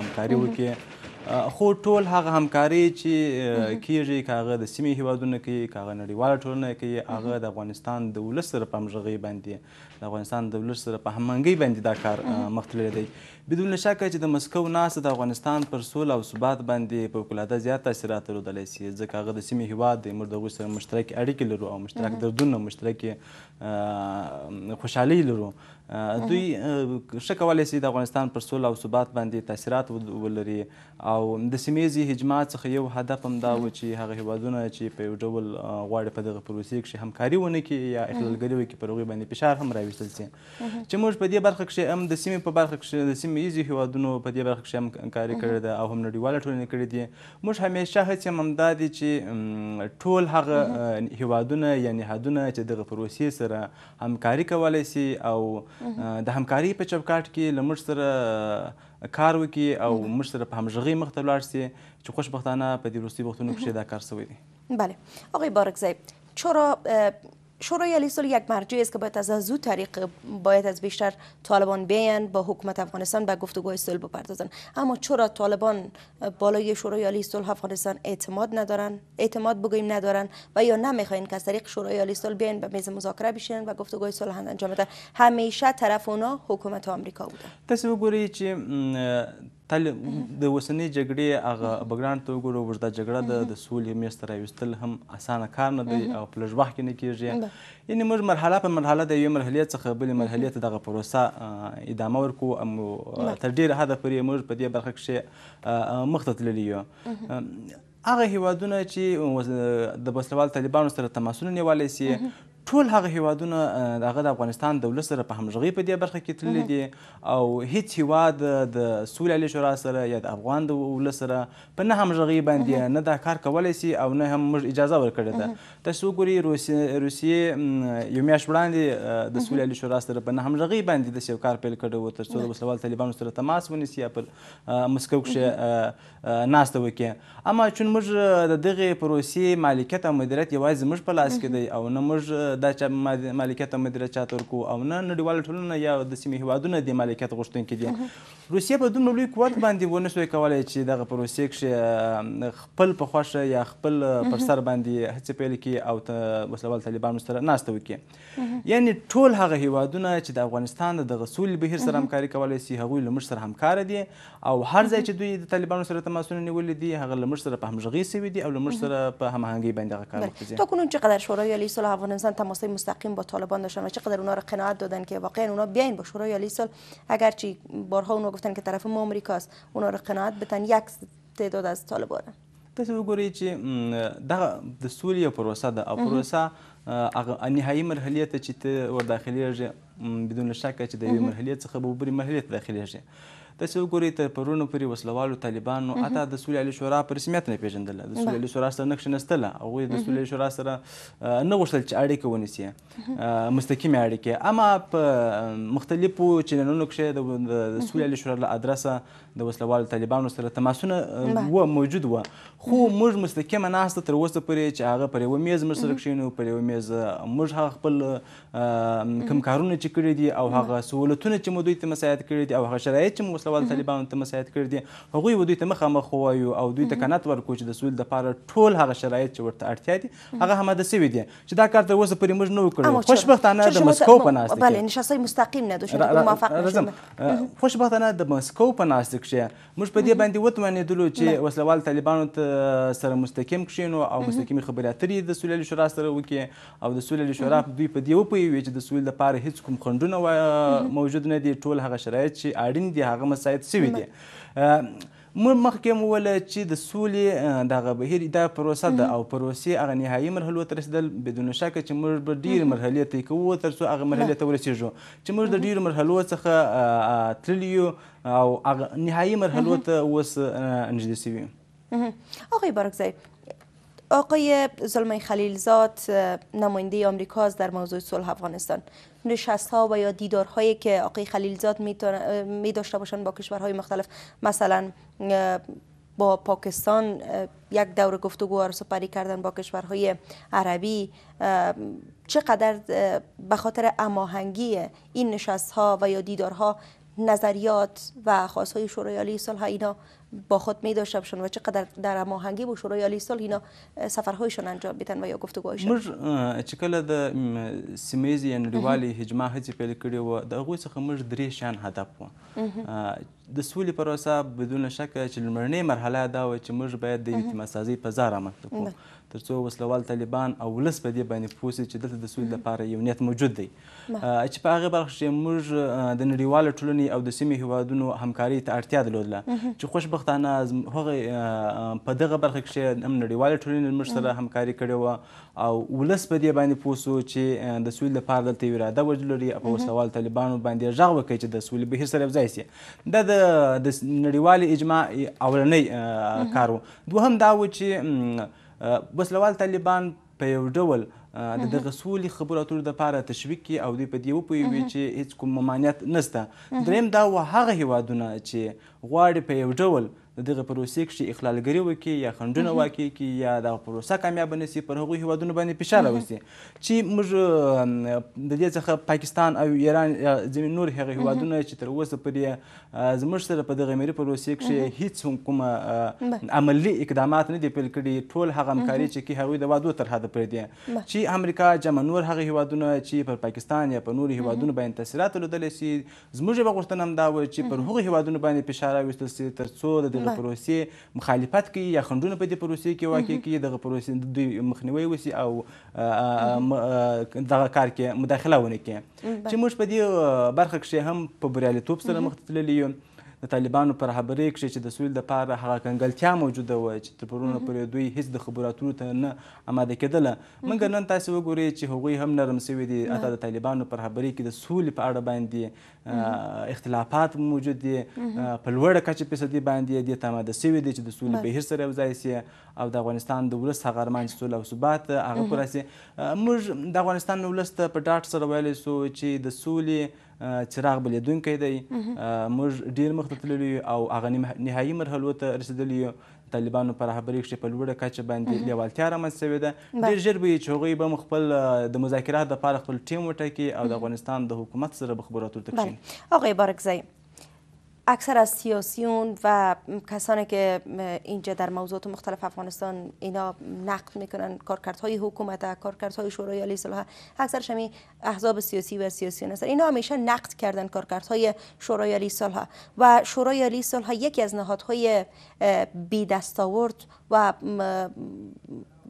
[SPEAKER 6] همکاري وکړي خو ټول هغه همکاري چې کیږي کاغه د سیمې هیوادونه کوي کاغه نړیواله ټولنه کوي هغه د افغانستان د ولس سره په همغږي باندې د افغانستان د ولس سره په همغږي باندې دا کار مختلف دی بدون شک چې د مسکو ناس د افغانستان پر سول او ثبات باندې په کولاده زیات تاثیرات درلودلی شي ځکه هغه د سیمې هیواد د موږ د غوښ سره مشترک اړیکې لرو او مشترک دردونه مشترک خوشحالي لرو دوی ښه کولی سي د افغانستان پر سوله او ثبات باندې تاثیرات ولري او د سیمه ییزې هجما څخه یو هدف هم دا و چې هغه هیوادونه چې په یو ډول غواړي په دغه پروسې کښې همکاري ونه کړي یا احلالګري وکړي پر هغوی باندې فشار هم راویستل سي
[SPEAKER 4] چې
[SPEAKER 6] موږ په دې برخه کښې هم د سیمې په برخه کښې د سیمه ییزو هیوادونو په دې برخه کښې هم همکاري کړې ده او هم نړیواله ټولنه کړې دي موږ همیشه هڅې هم همدا دي چې ټول هغه هیوادونه یا نهادونه چې دغه پروسې سره همکاري کولی سي او د همکاري په چوکاټ کې لمر سره کار وکي او موږ سره په همغږي مخ ته لاړ شي چې خوشبختانه په دې وروستي وختونو کې دا کار سوی دی
[SPEAKER 1] بله آقای بارکزی چرا شورای علی صلح یک مرجع است که باید از زود طریق باید از بیشتر طالبان بیان با حکومت افغانستان به گفتگوهای سول بپردازن اما چرا طالبان بالای شورای علی صلح افغانستان اعتماد ندارن اعتماد بگویم ندارن و یا نمیخواین که از طریق شورای علی صلح بیان به میز مذاکره بشینن و گفتگوهای صلح انجام بدن همیشه طرف اونا حکومت آمریکا بوده
[SPEAKER 6] پس بگویید تل د وسنۍ جګړې هغه بګران ته وګورو وجدا جګړه د سولې میستر راوستل هم اسانه کار نه دی او په لږ وخت کې نه کیږي یعنی موږ مرحله په مرحله د یو مرحلې څخه بلې مرحلې ته دغه پروسه ادامه ورکو تر ډیره حده پورې موږ په دې برخه کې مخ ته تللی یو هغه هیوادونه چې د بسلوال طالبانو سره تماسونه نیولی سي ټول هغه هیوادونه هغه د افغانستان د ولس سره په همغږۍ په دې برخه کې تللي دي او هیڅ هیواد د سولې علی شورا سره یا د افغان د ولس سره په نه همغږۍ باندې نه دا کار کولی سي او نه هم موږ اجازه ورکړې ده تاسو وګورئ روسیې یو میاشت وړاندې د سولې علی شورا سره په نه همغږۍ باندې داسې یو کار پیل کړی و تر څو د وسلوال طالبانو سره تماس ونیسي یا پر مسکو کښې ناسته وکړي اما چون موږ د دغه پروسې مالکیت او مدیریت یوازې موږ په لاس کې دی او نه موږ دا چا مالکیت او مدیریت چاته ورکو او نه نړیوال ټولنه یا د سیمې هیوادونه د مالکیت غوښتونکي دي روسیه په دومره لوی قوت باندې ونه شوی کولی چې دغه پروسې کښې خپل په خوښه یا خپل پر سر باندې هڅې پیل کړي او ته وسلوال طالبانو سره ناسته
[SPEAKER 4] وکړي
[SPEAKER 6] یعنی ټول هغه هیوادونه چې د افغانستان د دغه سولې بهیر سره همکاري کولی سي هغوی له موږ سره همکاره دي او هر ځای چې دوی د طالبانو سره تماسونه نیولې دي هغه له موږ سره په همغږي سوي دي او له موږ سره په هماهنګي باندې هغه کار وکړي
[SPEAKER 1] تاکنون چقدر شورای عالی صلح افغانستان تماس مستقیم با طالبان داشتن و چقدر اونا را قناعت دادن که واقعا اونا بیاین با شورای عالی صلح اگرچه بارها اونا گفتن که طرف ما آمریکاست اونا را قناعت بتن یک تعداد از طالبان
[SPEAKER 6] تاسو وګورئ چې دغه د سولې پروسه ده او پروسه هغه نهایي مرحلې ته چې ته ورداخلیږي بدون شک چې د یوې مرحلې څخه به بلې مرحلې ته داخلیږي تاسې وګورئ تر پرونو پورې وسلوالو طالبانو حتی د سولې علي شورا په رسمیت نه پېژندله د سولې علي شورا سره نقش نستله هغوی د سولې علي شورا سره نه غوښتل چې اړیکه ونیسي مستقیمې اړیکې اما په مختلفو چینلونو کښې د سولې علي شورا له ادرسه د وسلوالو طالبانو سره تماسونه و موجود و خو موږ مستقیمه ناسته تر اوسه پورې چې هغه پر یوه میز موږ سره کښېنو پر یوه میز موږ هغه خپل کوم کارونه چې کړي دي او هغه سهولتونه چې مو دوی ته مساعد کړي دي او هغه شرایط چې مو وسلوال طالبانو ته مساعد کړي دي هغوی به دوی ته مخامخ ووایو او دوی ته قناعت ورکړو چې د سولې دپاره ټول هغه شرایط چې ورته اړتیا دي هغه هماده سوي دي چې دا کار تر اوسه پورې موږ نه و کړی خوشبختانه د مسکو په ناسته بله
[SPEAKER 1] نشستې مستقیم نه دوی موافق نشو
[SPEAKER 6] خوشبختانه د مسکو په ناسته کښې موږ په دې باندې وتوانېدلو چې وسلوال طالبانو ته سره مستقیم کښینو او مستقیمې خبرې اترې د سولې شورا سره وکړي او د سولې شورا دوی په دې وپوهوي چې د سولې لپاره هیڅ کوم خنډونه موجود نه دي ټول هغه شرایط چې اړین دي هغه مساعد سوي دي موږ مخکې هم وویل چې د سولې دغه بهیر دا پروسه ده او پروسې هغه نهایي مرحلو ته رسېدل بدون شکه چې موږ به ډېرې مرحلې طی کوو تر څو هغه مرحلې ته ورسېږو چې موږ د ډېرو مرحلو څخه تللي یو او هغه نهایي مرحلو ته اوس نږدې شوي
[SPEAKER 1] آقای بارکزی آقای ظلمی خلیلزاد نماینده آمریکا است در موضوع صلح افغانستان نشست ها و یا دیدارهایی که آقای خلیلزاد می داشته باشند با کشورهای مختلف مثلا با پاکستان یک دور گفتگو و سپری کردن با کشورهای عربی چقدر به خاطر اماهنگی این نشست ها و یا دیدارها نظریات و خواستهای شورای عالی صلح اینا با خود می داشته باشن و چقدر در هماهنگی با شورای عالی صلح اینا سفرهایشان انجام بدن و یا گفتگوهایشان موږ
[SPEAKER 6] چې کله د سیمهیزې یا نړیوالې هجما هڅې پیل کړې وه د هغوی څخه موږ درې شیان هدف وه د سولې پروسه بدون شکه چې لومړنۍ مرحله دا وه چې موږ باید د یتیمه سازۍ فضا رامنځته کړو تر څو وسلوال طالبان او ولس په دې باندې پوه چې دلته د سولې لپاره یو نیت موجود دی
[SPEAKER 4] چې
[SPEAKER 6] په هغه برخه کې موږ د نړیوال ټولنې او د سیمې هیوادونو همکاري ته اړتیا درلودله چې خوشبختانه هغه په دغه برخه کې هم نړیوال ټولنې موږ سره همکاري کړې وه او ولس په دې باندې پوه سو چې د سولې لپاره دلته یو اراده وجه لري او په وسلوال طالبانو باندې غږ وکړي چې د سولې بهیر سره یوځای شي دا د نړیوال اجماع اولنی کار و دوهم دا و چې وسلوال طالبان په یو ډول د دغه سولې خبرو اترو لپاره تشویق کی او دوی په دې وپوهوي چې هیڅ کوم ممانعت نشته دریم دا و هغه هیوادونه چې غواړي په یو ډول د دغه پروسې کښې اخلالګري وکړي یا خنډونه واقع کړي یا دغه پروسه کامیابه نه سي پر هغو هېوادونو باندې فشار راوستي چې موږ د دې څخه پاکستان او ایران ځینې نور هغه هېوادونه چې تر اوسه پورې زموږ سره په دغه میرې پروسې کښې هېڅ هم کومه عملي اقدامات نه دي پیل کړي ټول هغه همکاري چې کې هغوی د وعدو تر حده پورې دي چې امریکا جمع نور هغه هېوادونه چې پر پاکستان یا په نورو هېوادونو باندې تاثیرات لیدلی سي زموږ یې غوښتنه همدا وه چې پر هغو هېوادونو باندې فشار راوستل سي تر څو د د دغه پروسې مخالفت کوي یا خنډونه په دې پروسې کې واقع کیږي دغه پروسې دوی مخنیوي وسی او دغه کار کې مداخله ونه کړي چې موږ په دې برخه کې هم په بریالیتوب سره مخ تللی یو د طالبانو پر رهبرۍ کښې چې د سولې دپاره هغه کنګلتیا موجوده وه چې تر پرونه پورې دوی هېڅ د خبراتونو ته نه اماده کېدله موږ نن تاسې وګورئ چې هغوی هم نرم سوي دي حتی د طالبانو پر رهبرۍ کې د سولې په اړه باندې اختلافات موجود دي په لوړه کچه فیصدي باندې دې ته اماده سوي دي چې د سولې بهیر سره یو ځای سي او د افغانستان د ولس هغه ارمان چې سوله او ثبات هغه پوره سي موږ د افغانستان ولس ته په ډاټ سره ویلی سو چې د سولې چراغ بلیدونکی دی موږ ډیر مخته تللي او هغه نهایي مرحلو ته رسیدلي یو طالبانو په رهبرۍ کښې په لوړه کچه باندې لیوالتیا رامنځته سوې ده ډېر ژر به یې چې هغوی به م خپل د مذاکرات دپاره خپل ټیم وټاکي او د افغانستان د حکومت سره به خبرو اترو ته
[SPEAKER 1] کښېني هغوی بارکزی اکثر از سیاسیون و کسانی که اینجا در موضوعات مختلف افغانستان اینا نقد میکنن کارکردهای حکومت کارکردهای شورای عالی صلاح اکثر شمی احزاب سیاسی و سیاسیون هستن اینا همیشه نقد کردن کارکردهای شورای عالی صلاح و شورای عالی صلاح یکی از نهادهای بی دستاورد و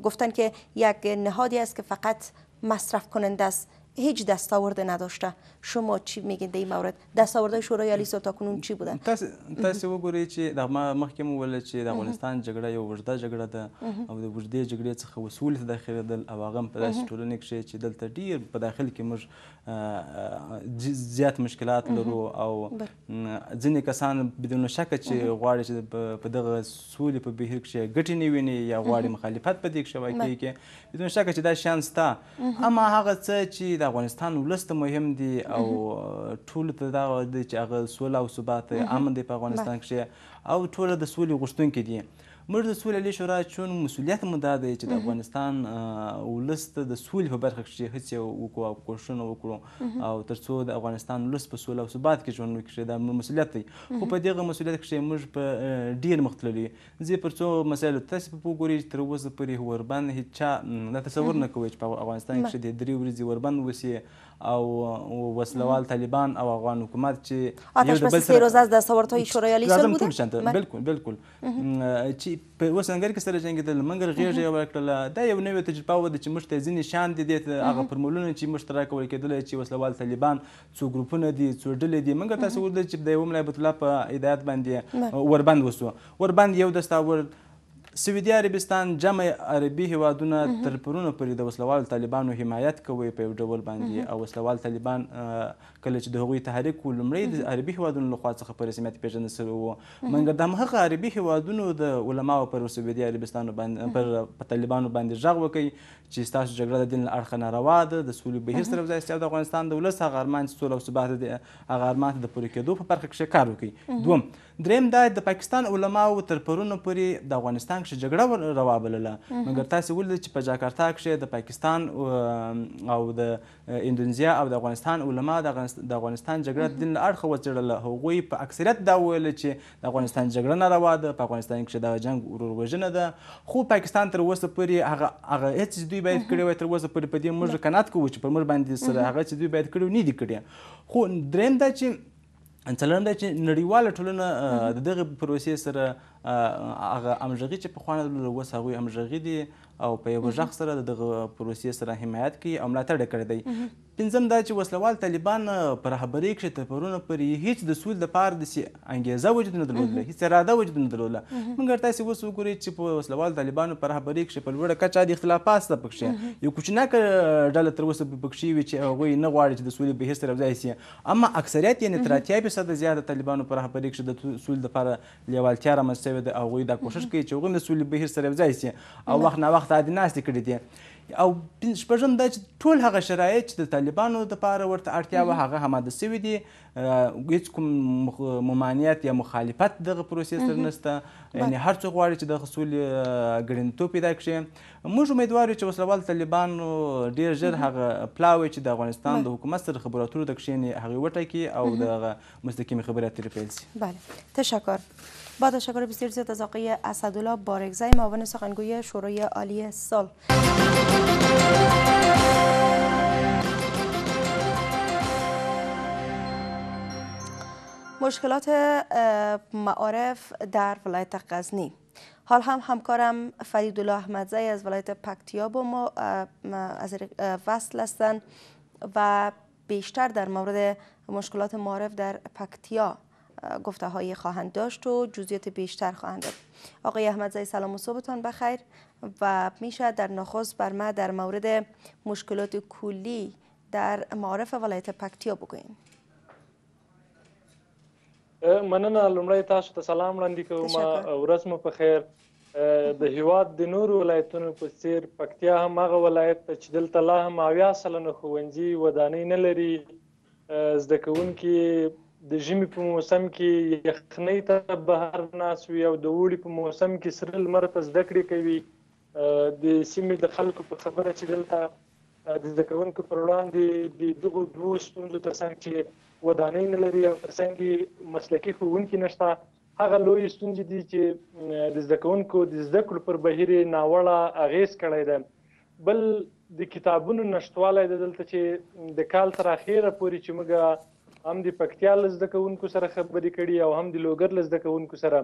[SPEAKER 1] گفتن که یک نهادی است که فقط مصرف کننده است هیچ دستاورد نداشته شما چی میگین در این مورد دستاوردهای شورای عالی تا کنون چی بوده تاسو
[SPEAKER 6] تاسو وګورئ چې د مخکې مو ویل چې د افغانستان جګړه یو وجده جګړه ده او د وجدې جګړې څخه وسول ته داخلېدل او هغه په داسې ټولنې کښې چې دلته ډېر په داخل کې موږ زیات مشکلات لرو او ځینې کسان بدون شکه چې غواړي چې په دغه سولې په بهیر کښې ګټې نه ویني یا غواړي مخالفت په دې کښې واقع کې بدون شکه چې دا شیان شته اما هغه څه چې د د افغانستان ولست مهم دي او ټول ته دا د چې هغه سوله او ثبات امن دی په افغانستان کې او ټول د سولې غوښتونکي دي موږ د سولې علی شورا چون مسولیت مو دا دی چې د افغانستان ولس ته د سولې په برخه کې هڅې وکړو او کوښښونه وکړو او تر څو د افغانستان ولس په سوله او ثبات کې ژوند وکړي دا مسولیت دی خو په دغه مسولیت کې موږ په ډېر مختلفي ځې پر څو مسایلو تاسې په وګورئ چې تر اوسه پورې ورباندې هېچا دا تصور نه کوي چې په افغانستان کې د درې ورځې وربند وسي او وسلوال طالبان او افغان حکومت چې آتش بس سیروزاز
[SPEAKER 1] د سورتوي شورای عالی سره بوده شانته
[SPEAKER 6] بالکل بالکل چې په وسنګر کې سره جنگیدل منګر غیږ یو کړل دا یو نوې تجربه و چې موږ ته ځینې شان دي د هغه پرمولونه چې مشترک ول کېدل چې وسلوال طالبان څو ګروپونه دي څو ډلې دي منګر تاسو ورته چې د یو ملي بتلا په هدایت باندې وربند وسو وربند یو دستاور سعودي عربستان جمع عربي هیوادونه تر پرونه پورې د وسلوالو طالبانو حمایت کوي په یو ډول باندې او وسلوال طالبان کله چې د هغوی تحریک و لومړی د عربي هیوادونو لخوا څخه په رسمیت پېژندل سوی و مګر د همهغه عربي هیوادونو د علماو پر سعودي عربستان باندې پر په طالبانو باندې غږ وکړي چې ستاسو جګړه د دین له اړخه ناروا ده د سولې بهیر سره ځای د افغانستان د ولس هغه ارمان چې سوله او ثبات دی هغه ارمان د پوره کېدو په برخه کې کار وکړي دوم دریم دا د پاکستان علماو تر پرونو پورې د افغانستان کې جګړه روا بلله مګر تاسو ولید چې په جاکارتا کې د پاکستان او د انډونیزیا او د افغانستان علما د د افغانستان جګړه د دین له اړخه وڅېړله هغوی په اکثریت دا وویل چې د افغانستان جګړه ناروا ده په افغانستان کې دا جنګ ورور وژنه ده خو پاکستان تر اوسه پورې هغه هغه هیڅ دوی باید کړی وای تر اوسه پورې په دې موږ قناعت کوو چې پر موږ باندې سره هغه چې دوی باید کړی نه دي کړی خو دریم دا چې څلورم دا چې نړیواله ټولنه د دغه پروسې سره هغه امژغي چې پخوانه درلودل اوس هغوی امژغي دي او په یوه غږ سره د دغه پروسې سره حمایت کوي او ملاتړ یې کړی دی پنځم دا چې وسلوال طالبان په رهبرۍ کښې تر پرونه پورې هېڅ د سولې دپاره داسې انګېزه وجود نه درلودله هېڅ اراده وجود نه درلودله موږ هر تاسې اوس وګورئ چې په وسلوال طالبانو په رهبرۍ کښې په لوړه کچه د اختلافات شته پکښې یو کوچناکه ډله تر اوسه پکښې وي چې هغوی نه غواړي چې د سولې بهیر سره یوځای شي اما اکثریت یعنې تر اتیا فیصده زیاته طالبانو په رهبرۍ کښې د سولې دپاره لیوالتیا رامنځته سوی د هغوی دا کوشش کوي چې هغوی هم د سولې بهیر سره یوځای سي او وخت نا وخت عادي ناستې کړي دي او شپږم دا چې ټول هغه شرایط چې د طالبانو دپاره ورته اړتیا وه هغه هماده سوي دي هیڅ کوم ممانعت یا مخالفت دغه پروسې سره نشته یعنې هر څوک غواړي چې دغه سولې ګړندتوب پیدا کړي موږ امیدوار یو چې وسلوال طالبان ډېر ژر هغه پلاوی چې د افغانستان د حکومت سره خبرو اترو د کښینې هغې وټاکي او دغه مستقیمې خبرې
[SPEAKER 1] اترې پیل شي بله تشکر با تشکر بسیار زیاد از آقای اسدالله بارگزای معاون سخنگوی شورای عالی سال مشکلات معارف در ولایت غزنی حال هم همکارم فریدالله احمدزی از ولایت پکتیا با ما از وصل هستند و بیشتر در مورد مشکلات معارف در پکتیا گفته های خواهند داشت و جزئیات بیشتر خواهند داد آقای احمدزی سلام و صبحتان بخیر و میشه در نخست بر ما در مورد مشکلات کلی در معارف ولایت پکتیا بگویم
[SPEAKER 7] مننه لمړی تاسو ته سلام وړاندې کوم ورځ مو په خیر د هیواد د نورو ولایتونو په څیر پکتیا هم هغه ولایت ته چې دلته لا هم اویا سلنه ښوونځي ودانۍ نه لري زده کوونکي د ژمي په موسم کې یخنۍ ته بهر ناس وي او د اوړي په موسم کې سره لمر په زده کړې کوي د سیمې د خلکو په خبره چې دلته د زده کوونکو پر وړاندې د دغو دوو ستونزو ترڅنګ چې ودانۍ نه لري او ترڅنګ مسلکي ښوونکي نشته هغه لوی ستونزې دي چې د زده کوونکو د زده کړو پر بهیر ناوړه اغیز کړی دی بل د کتابونو نشټوالی د دلته چې د کال تر اخیره پورې چې موږ هم د پکتیا له زده کوونکو سره خبرې کړي او هم د لوګر له زده کوونکو سره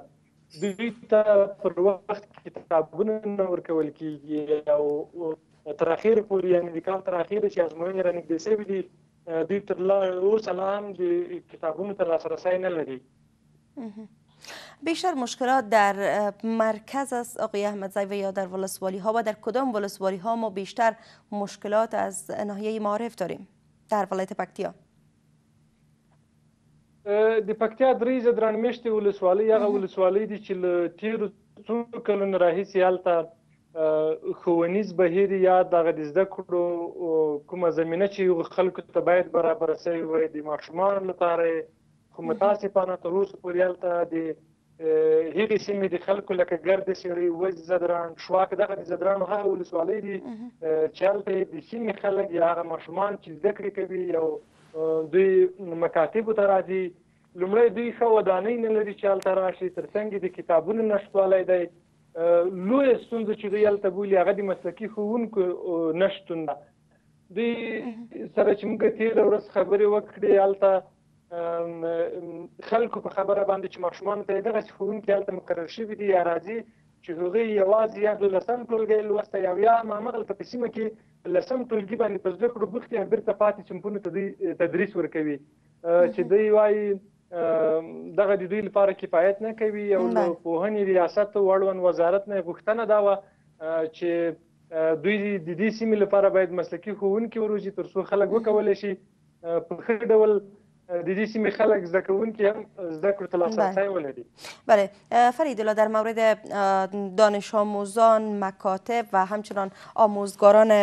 [SPEAKER 7] دوی ته پر وخت کتابونه نه ورکول کیږي او تر اخیره پورې یعنی د کال تر اخیره چې ازموینې رانږدې شوي دي دوی تر لا اوس هم د کتابونو ته لاسرسی نه لري
[SPEAKER 1] بیشتر مشکلات در مرکز است آقای احمدزی و یا در ولسوالی ها و در کدام ولسوالی ها ما بیشتر مشکلات از ناحیه معارف داریم در ولایت پکتیا
[SPEAKER 7] د پکتیا درې ز درنمشتي ولسوالۍ هغه ولسوالۍ دي چې له تیر څو کلونو راهیسې هلته خوونیز بهیر یا دغه د زده کړو کومه زمينه چې خلکو ته باید برابر شي وي د ماشومان لپاره خو متاسفانه تر اوسه پورې هلته د هغې سیمې د خلکو لکه ګرد سیری وز زدران شواک دغه د زدران هغه ولسوالۍ دي چې هلته د سیمې خلک یا هغه ماشومان چې زده کړې کوي یو دوی مکاتب ته راځي لومړی دوی ښه ودانۍ نه لري چې هلته راشي ترڅنګ د کتابونو نشتوالی دی لوی ستونزه چې دوی هلته بولي هغه د مسلکي ښوونکو نشتون ده دوی سره چې موږ تېره ورځ خبرې وکړې هلته خلکو په خبره باندې چې ماشومان ته دغه ښوونکي هلته مقرر شوي دي یا راځي چې هغه یوازې یا د لسم ټولګي لوسته یا یا ما مغلطه په سیمه کې لسم ټولګي باندې په زده کړو بوخت یا بیرته پاتې چمپونه تدریس ورکوي چې دوی وایي دغه د دوی لپاره کفایت نه کوي او په هني ریاست وړوند وزارت نه غوښتنه دا و چې دوی د دې سیمې لپاره باید مسلکي ښوونکي وروزي ترڅو خلک وکولای شي په ښه ډول د دې سیمې خلک زده هم زده کړو ته لاسرسی بله,
[SPEAKER 1] بله. فرید الله در مورد دانش آموزان مکاتب و همچنان آموزگاران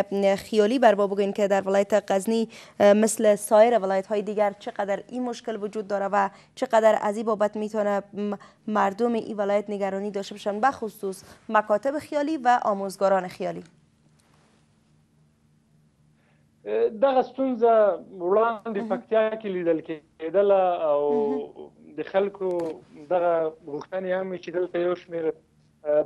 [SPEAKER 1] خیالی بر ما بگوین که در ولایت غزنی مثل سایر ولایت های دیگر چقدر این مشکل وجود داره و چقدر از این بابت میتونه مردم این ولایت نگرانی داشته باشن بخصوص مکاتب خیالی و آموزگاران خیالی
[SPEAKER 7] دغه ستونزه وړاندې پکتیا کې لیدل کېدله او د خلکو دغه غوښتنې هم چې دلته یو شمېر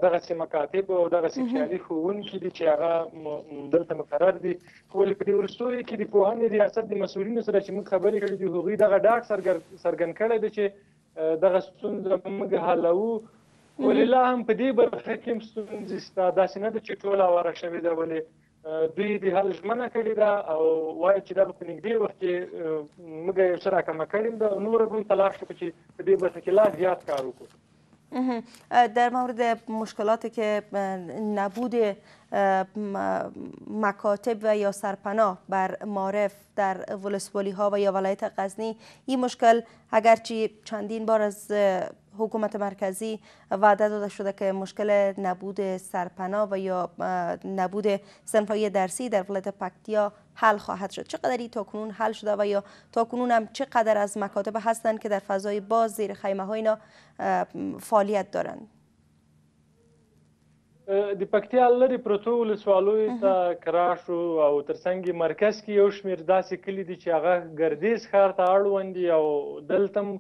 [SPEAKER 7] دغه سي مکاتب او دغه سي خیالي ښوونکي دي چې هغه دلته مقرر دي ولې په دې ورستوري کې د پوهنې ریاست د مسؤلینو سره چې موږ خبرې کړې دي هغوی دغه ډاک سرګن کړی دی چې دغه ستونزه موږ حلوو ولې لا هم په دې برخه کې ستونزې ستاسو نه د چټول اوره شوې ده ولې دوی د هغه ژمنه کړې ده او وایي چې دا په نږدې وخت کې موږ یو څه راکمه کړیم دا نور به تلاش وکړو چې په دې برخه کې لا زیات کار
[SPEAKER 1] وکړو در مورد مشکلاتی که نبود مکاتب و یا سرپناه بر معرف در ولسوالی ها و یا ولایت غزنی این مشکل اگرچه چندین بار از حکومت مرکزی وعده داده شده که مشکل نبود سرپناه و یا نبود سنفای درسی در ولایت پکتیا حل خواهد شد چقدری تاکنون حل شده و یا تاکنون هم چقدر از مکاتب هستند که در فضای باز زیر خیمه های اینا فعالیت دارند
[SPEAKER 7] د پکتیا لري پروتو ولسوالیو ته کراشو او ترڅنګ مرکز کې یو شمیر داسې کلی دي چې هغه ګردیز ښار ته اړوند دي او دلته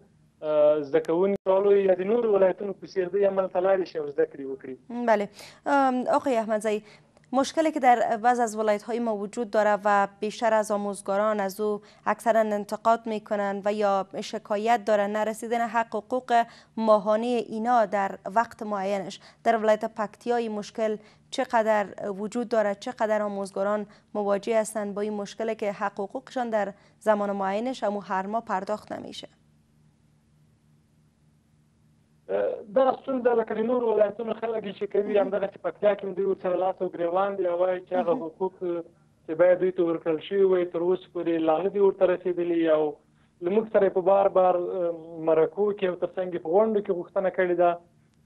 [SPEAKER 7] زده اون یا د ولایتونو په دی
[SPEAKER 1] بله آقای مشکلی که در بعض از ولایت های ما وجود داره و بیشتر از آموزگاران از او اکثرا انتقاد میکنن و یا شکایت دارن نرسیدن حق حقوق ماهانه اینا در وقت معینش در ولایت های مشکل چقدر وجود دارد چقدر آموزگاران مواجه هستند با این مشکلی که حق حقوقشان در زمان معینش اما هر ما پرداخت نمیشه
[SPEAKER 7] دغه ستونزه لکه د نورو ولایتونو خلک چې کوي همدغسې پکتیا کې هم دوی ورسره لاس او ګرېوان دي او وایي چې هغه حقوق چې باید دوی ته ورکړل شوي وای تر اوسه پورې لا نه دي ورته رسېدلي او لموږ سره په بار بار مرکو کې او تر څنګ په غونډو کې غوښتنه کړې ده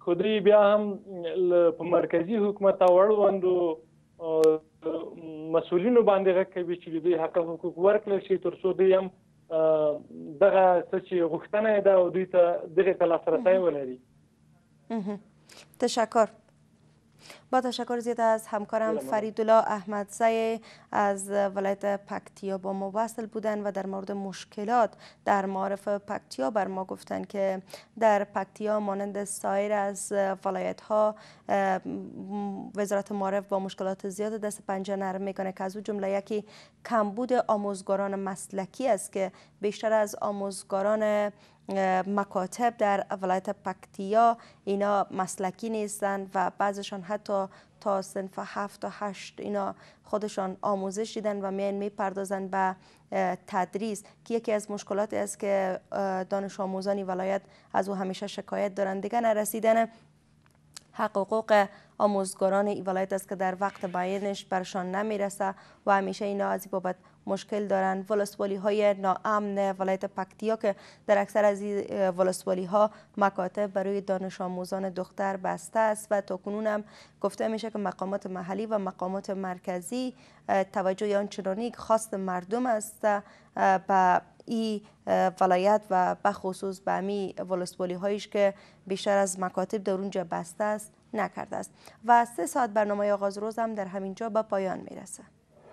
[SPEAKER 7] خو دوی بیا هم په مرکزي حکومت او اړوندو مسولینو باندې غږ کوي چې دوی حق حقوق ورکړل شي تر څو دوی هم دغه څه چې غوښتنه ده او دوی ته دغه تلاسرسي ولري
[SPEAKER 1] تشکر با تشکر زیاد از همکارم بله، فریدولا احمدزی از ولایت پکتیا با ما وصل بودن و در مورد مشکلات در معارف پکتیا بر ما گفتن که در پکتیا مانند سایر از ولایت ها وزارت معارف با مشکلات زیاد دست پنجه نرم میکنه که از او جمله یکی کمبود آموزگاران مسلکی است که بیشتر از آموزگاران مکاتب در ولایت پکتیا اینا مسلکی نیستند و بعضشان حتی تا صنف سنف هفت و هشت اینا خودشان آموزش دیدن و میان میپردازن به تدریس که یکی از مشکلات است که دانش آموزان ولایت از او همیشه شکایت دارن دیگه نرسیدن حق حقوق آموزگاران ولایت است که در وقت بایدنش برشان نمیرسه و همیشه اینا از بابت مشکل دارن ولسوالی های ناامن ولایت پکتیا که در اکثر از این ولسوالی ها مکاتب برای دانش آموزان دختر بسته است و تا هم گفته میشه که مقامات محلی و مقامات مرکزی توجه آنچنانی خاص مردم است به ای ولایت و به خصوص به امی ولسوالی هایش که بیشتر از مکاتب در اونجا بسته است نکرده است و سه ساعت برنامه آغاز روز هم در همینجا به پایان میرسه